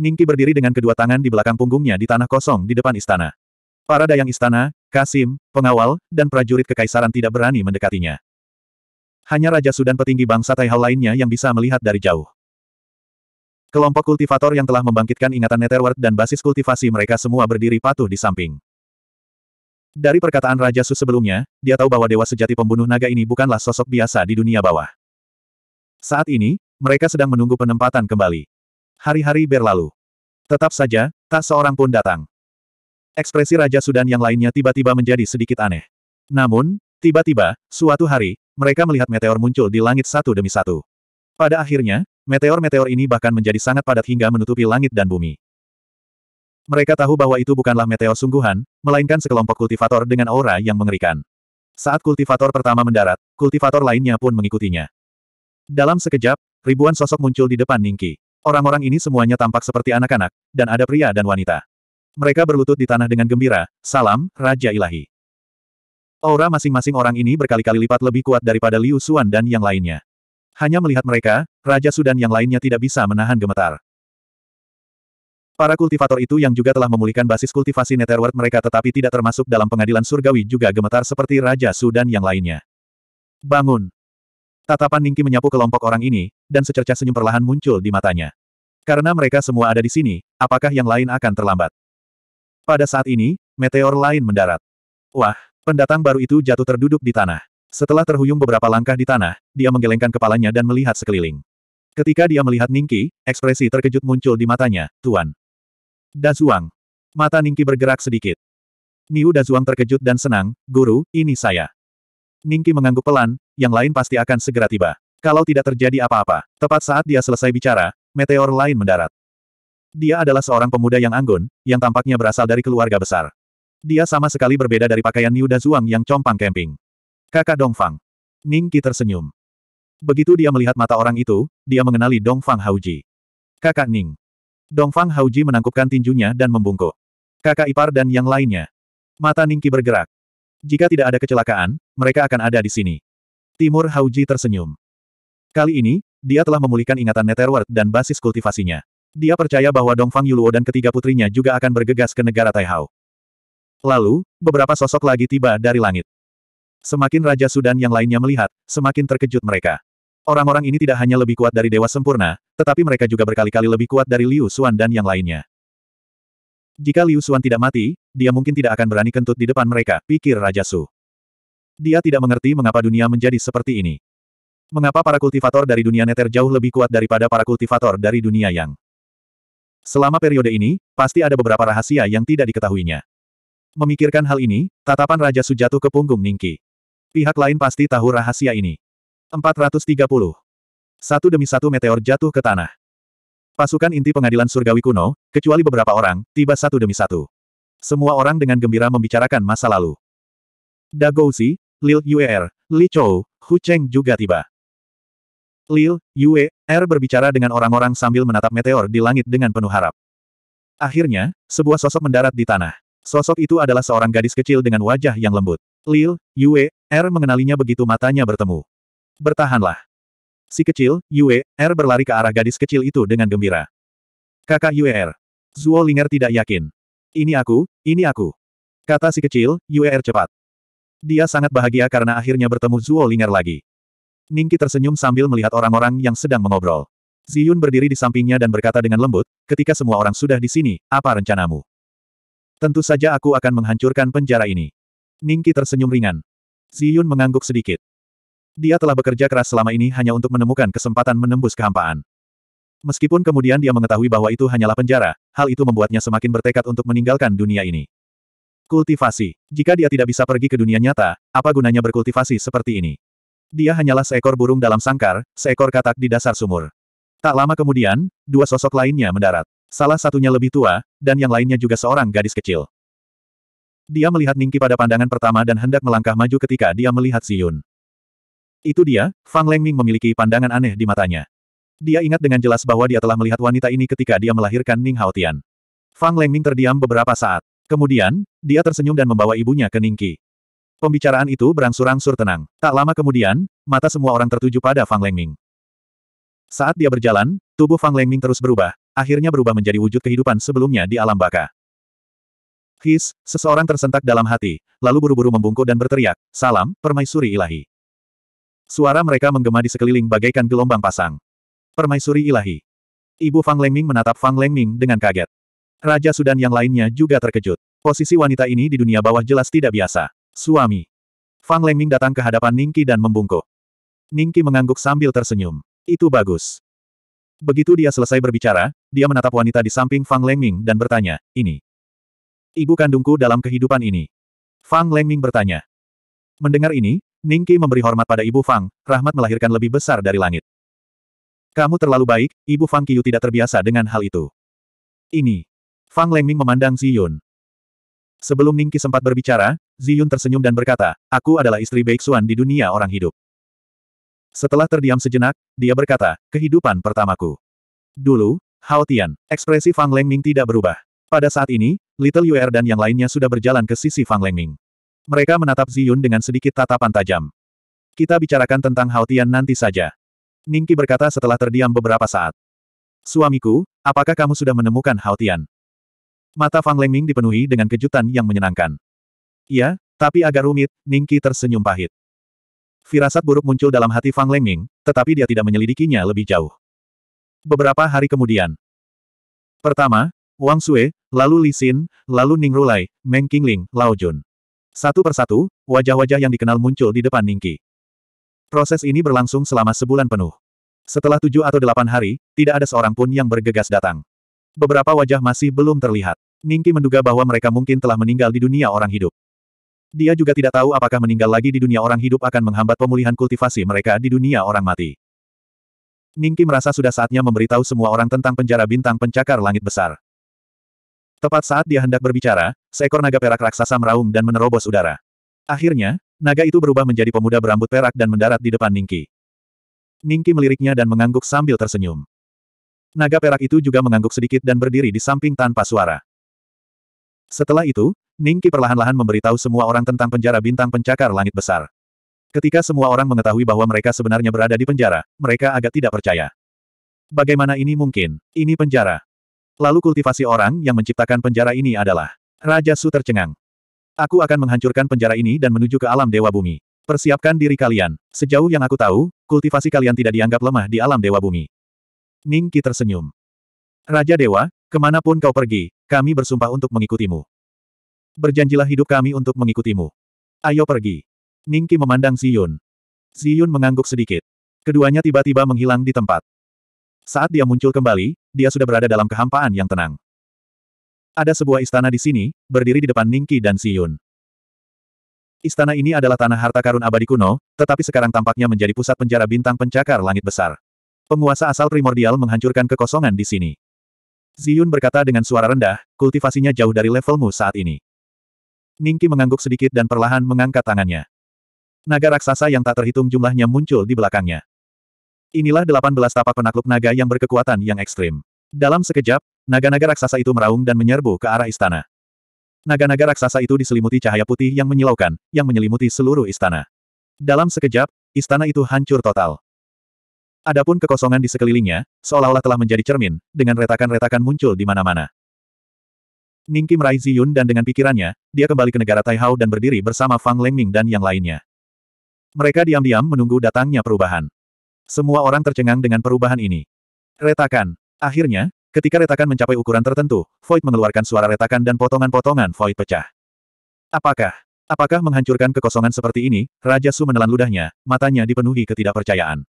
Ningki berdiri dengan kedua tangan di belakang punggungnya di tanah kosong di depan istana. Para dayang istana, Kasim, pengawal, dan prajurit kekaisaran tidak berani mendekatinya. Hanya Raja Sudan petinggi bangsa Taihao lainnya yang bisa melihat dari jauh. Kelompok kultivator yang telah membangkitkan ingatan Netherworld dan basis kultivasi mereka semua berdiri patuh di samping. Dari perkataan Raja Su sebelumnya, dia tahu bahwa dewa sejati pembunuh naga ini bukanlah sosok biasa di dunia bawah. Saat ini, mereka sedang menunggu penempatan kembali. Hari-hari berlalu. Tetap saja, tak seorang pun datang. Ekspresi Raja Sudan yang lainnya tiba-tiba menjadi sedikit aneh. Namun, tiba-tiba, suatu hari, mereka melihat meteor muncul di langit satu demi satu. Pada akhirnya, Meteor-meteor ini bahkan menjadi sangat padat hingga menutupi langit dan bumi. Mereka tahu bahwa itu bukanlah meteor sungguhan, melainkan sekelompok kultivator dengan aura yang mengerikan. Saat kultivator pertama mendarat, kultivator lainnya pun mengikutinya. Dalam sekejap, ribuan sosok muncul di depan Ningki. Orang-orang ini semuanya tampak seperti anak-anak, dan ada pria dan wanita. Mereka berlutut di tanah dengan gembira, salam, Raja Ilahi. Aura masing-masing orang ini berkali-kali lipat lebih kuat daripada Liu Xuan dan yang lainnya. Hanya melihat mereka, Raja Sudan yang lainnya tidak bisa menahan gemetar. Para kultivator itu yang juga telah memulihkan basis kultivasi netherworld mereka tetapi tidak termasuk dalam pengadilan surgawi juga gemetar seperti Raja Sudan yang lainnya. Bangun! Tatapan Ningki menyapu kelompok orang ini, dan secercah senyum perlahan muncul di matanya. Karena mereka semua ada di sini, apakah yang lain akan terlambat? Pada saat ini, meteor lain mendarat. Wah, pendatang baru itu jatuh terduduk di tanah. Setelah terhuyung beberapa langkah di tanah, dia menggelengkan kepalanya dan melihat sekeliling. Ketika dia melihat Ningki, ekspresi terkejut muncul di matanya, Tuan. Dazuang. Mata Ningki bergerak sedikit. Niu Dazuang terkejut dan senang, Guru, ini saya. Ningki mengangguk pelan, yang lain pasti akan segera tiba. Kalau tidak terjadi apa-apa, tepat saat dia selesai bicara, meteor lain mendarat. Dia adalah seorang pemuda yang anggun, yang tampaknya berasal dari keluarga besar. Dia sama sekali berbeda dari pakaian Niu Dazuang yang compang camping. Kakak Dongfang. Ning Qi tersenyum. Begitu dia melihat mata orang itu, dia mengenali Dongfang Hauji. Kakak Ning. Dongfang Hauji menangkupkan tinjunya dan membungkuk. Kakak ipar dan yang lainnya. Mata Ning bergerak. Jika tidak ada kecelakaan, mereka akan ada di sini. Timur Hauji tersenyum. Kali ini, dia telah memulihkan ingatan Netherworld dan basis kultivasinya. Dia percaya bahwa Dongfang Yuluo dan ketiga putrinya juga akan bergegas ke negara Taihao. Lalu, beberapa sosok lagi tiba dari langit. Semakin Raja Sudan yang lainnya melihat, semakin terkejut mereka. Orang-orang ini tidak hanya lebih kuat dari Dewa Sempurna, tetapi mereka juga berkali-kali lebih kuat dari Liu Xuan dan yang lainnya. Jika Liu Xuan tidak mati, dia mungkin tidak akan berani kentut di depan mereka, pikir Raja Su. Dia tidak mengerti mengapa dunia menjadi seperti ini. Mengapa para kultivator dari dunia neter jauh lebih kuat daripada para kultivator dari dunia yang. Selama periode ini, pasti ada beberapa rahasia yang tidak diketahuinya. Memikirkan hal ini, tatapan Raja Su jatuh ke punggung Ningki. Pihak lain pasti tahu rahasia ini. 430. Satu demi satu meteor jatuh ke tanah. Pasukan inti pengadilan surgawi kuno, kecuali beberapa orang, tiba satu demi satu. Semua orang dengan gembira membicarakan masa lalu. Dagouzi, Lil Yuer, Li Chou, Hu Cheng juga tiba. Lil, Yue, berbicara dengan orang-orang sambil menatap meteor di langit dengan penuh harap. Akhirnya, sebuah sosok mendarat di tanah. Sosok itu adalah seorang gadis kecil dengan wajah yang lembut. Lil, Yue, R er mengenalinya begitu matanya bertemu. Bertahanlah. Si kecil, Yue, R er berlari ke arah gadis kecil itu dengan gembira. Kakak Yue R. Er. Zuo Linger tidak yakin. Ini aku, ini aku. Kata si kecil, Yue R cepat. Dia sangat bahagia karena akhirnya bertemu Zuo Linger lagi. Ningki tersenyum sambil melihat orang-orang yang sedang mengobrol. Ziyun berdiri di sampingnya dan berkata dengan lembut, ketika semua orang sudah di sini, apa rencanamu? Tentu saja aku akan menghancurkan penjara ini. Ningki tersenyum ringan. Yun mengangguk sedikit. Dia telah bekerja keras selama ini hanya untuk menemukan kesempatan menembus kehampaan. Meskipun kemudian dia mengetahui bahwa itu hanyalah penjara, hal itu membuatnya semakin bertekad untuk meninggalkan dunia ini. Kultivasi. Jika dia tidak bisa pergi ke dunia nyata, apa gunanya berkultivasi seperti ini? Dia hanyalah seekor burung dalam sangkar, seekor katak di dasar sumur. Tak lama kemudian, dua sosok lainnya mendarat. Salah satunya lebih tua, dan yang lainnya juga seorang gadis kecil. Dia melihat Ningki pada pandangan pertama dan hendak melangkah maju ketika dia melihat Siyun. Itu dia, Fang Lengming memiliki pandangan aneh di matanya. Dia ingat dengan jelas bahwa dia telah melihat wanita ini ketika dia melahirkan Ning Haotian. Fang Lengming terdiam beberapa saat. Kemudian, dia tersenyum dan membawa ibunya ke Ningki. Pembicaraan itu berangsur-angsur tenang. Tak lama kemudian, mata semua orang tertuju pada Fang Lengming. Saat dia berjalan, tubuh Fang Lengming terus berubah, akhirnya berubah menjadi wujud kehidupan sebelumnya di alam baka. His, seseorang tersentak dalam hati, lalu buru-buru membungkuk dan berteriak, Salam, Permaisuri Ilahi. Suara mereka menggema di sekeliling bagaikan gelombang pasang. Permaisuri Ilahi. Ibu Fang Lengming menatap Fang Lengming dengan kaget. Raja Sudan yang lainnya juga terkejut. Posisi wanita ini di dunia bawah jelas tidak biasa. Suami. Fang Lengming datang ke hadapan Ningki dan membungkuk. Ningki mengangguk sambil tersenyum. Itu bagus. Begitu dia selesai berbicara, dia menatap wanita di samping Fang Lengming dan bertanya, ini. Ibu kandungku dalam kehidupan ini. Fang Lengming bertanya. Mendengar ini, Ningki memberi hormat pada Ibu Fang, rahmat melahirkan lebih besar dari langit. Kamu terlalu baik, Ibu Fang Qiu tidak terbiasa dengan hal itu. Ini. Fang Lengming memandang Ziyun. Sebelum Ningki sempat berbicara, Ziyun tersenyum dan berkata, aku adalah istri Baik Xuan di dunia orang hidup. Setelah terdiam sejenak, dia berkata, kehidupan pertamaku. Dulu, Hao Tian, ekspresi Fang Lengming tidak berubah. Pada saat ini, Little Yuer dan yang lainnya sudah berjalan ke sisi Fang Lengming. Mereka menatap Ziyun dengan sedikit tatapan tajam. Kita bicarakan tentang Haotian nanti saja. Ningki berkata setelah terdiam beberapa saat. Suamiku, apakah kamu sudah menemukan Haotian? Mata Fang Lengming dipenuhi dengan kejutan yang menyenangkan. Iya, tapi agak rumit, Ningki tersenyum pahit. Firasat buruk muncul dalam hati Fang Lengming, tetapi dia tidak menyelidikinya lebih jauh. Beberapa hari kemudian. Pertama, Wang Sue, lalu Li Xin, lalu Ning Rulai, Meng Qingling, Lao Jun. Satu persatu, wajah-wajah yang dikenal muncul di depan Ningki. Proses ini berlangsung selama sebulan penuh. Setelah tujuh atau delapan hari, tidak ada seorang pun yang bergegas datang. Beberapa wajah masih belum terlihat. Ningki menduga bahwa mereka mungkin telah meninggal di dunia orang hidup. Dia juga tidak tahu apakah meninggal lagi di dunia orang hidup akan menghambat pemulihan kultivasi mereka di dunia orang mati. Ningki merasa sudah saatnya memberitahu semua orang tentang penjara bintang pencakar langit besar. Tepat saat dia hendak berbicara, seekor naga perak raksasa meraung dan menerobos udara. Akhirnya, naga itu berubah menjadi pemuda berambut perak dan mendarat di depan Ningki. Ningki meliriknya dan mengangguk sambil tersenyum. Naga perak itu juga mengangguk sedikit dan berdiri di samping tanpa suara. Setelah itu, Ningki perlahan-lahan memberitahu semua orang tentang penjara bintang pencakar langit besar. Ketika semua orang mengetahui bahwa mereka sebenarnya berada di penjara, mereka agak tidak percaya. Bagaimana ini mungkin? Ini penjara. Lalu kultivasi orang yang menciptakan penjara ini adalah Raja Su tercengang. Aku akan menghancurkan penjara ini dan menuju ke alam Dewa Bumi. Persiapkan diri kalian. Sejauh yang aku tahu, kultivasi kalian tidak dianggap lemah di alam Dewa Bumi. Ning Qi tersenyum. Raja Dewa, kemanapun kau pergi, kami bersumpah untuk mengikutimu. Berjanjilah hidup kami untuk mengikutimu. Ayo pergi. Ning Qi memandang Si Yun mengangguk sedikit. Keduanya tiba-tiba menghilang di tempat. Saat dia muncul kembali, dia sudah berada dalam kehampaan yang tenang. Ada sebuah istana di sini, berdiri di depan Ningki dan Siyun. Istana ini adalah tanah harta karun abadi kuno, tetapi sekarang tampaknya menjadi pusat penjara bintang pencakar langit besar. Penguasa asal primordial menghancurkan kekosongan di sini. Ziyun berkata dengan suara rendah, kultivasinya jauh dari levelmu saat ini. Ningki mengangguk sedikit dan perlahan mengangkat tangannya. Naga raksasa yang tak terhitung jumlahnya muncul di belakangnya. Inilah 18 tapak penakluk naga yang berkekuatan yang ekstrim. Dalam sekejap, naga-naga raksasa itu meraung dan menyerbu ke arah istana. Naga-naga raksasa itu diselimuti cahaya putih yang menyilaukan, yang menyelimuti seluruh istana. Dalam sekejap, istana itu hancur total. Adapun kekosongan di sekelilingnya, seolah-olah telah menjadi cermin, dengan retakan-retakan muncul di mana-mana. Ningki meraih Ziyun dan dengan pikirannya, dia kembali ke negara Taihao dan berdiri bersama Fang Lengming dan yang lainnya. Mereka diam-diam menunggu datangnya perubahan. Semua orang tercengang dengan perubahan ini. Retakan. Akhirnya, ketika retakan mencapai ukuran tertentu, Void mengeluarkan suara retakan dan potongan-potongan Void pecah. Apakah? Apakah menghancurkan kekosongan seperti ini? Raja Su menelan ludahnya, matanya dipenuhi ketidakpercayaan.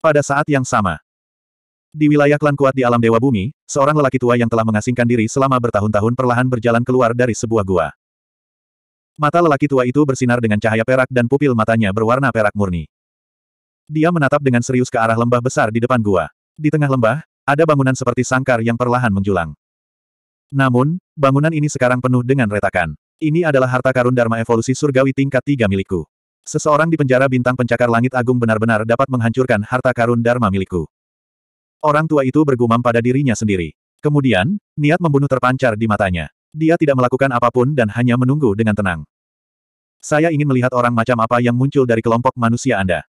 Pada saat yang sama, di wilayah klan kuat di alam Dewa Bumi, seorang lelaki tua yang telah mengasingkan diri selama bertahun-tahun perlahan berjalan keluar dari sebuah gua. Mata lelaki tua itu bersinar dengan cahaya perak dan pupil matanya berwarna perak murni. Dia menatap dengan serius ke arah lembah besar di depan gua. Di tengah lembah, ada bangunan seperti sangkar yang perlahan menjulang. Namun, bangunan ini sekarang penuh dengan retakan. Ini adalah harta karun Dharma Evolusi Surgawi tingkat 3 milikku. Seseorang di penjara bintang pencakar langit agung benar-benar dapat menghancurkan harta karun Dharma milikku. Orang tua itu bergumam pada dirinya sendiri. Kemudian, niat membunuh terpancar di matanya. Dia tidak melakukan apapun dan hanya menunggu dengan tenang. Saya ingin melihat orang macam apa yang muncul dari kelompok manusia Anda.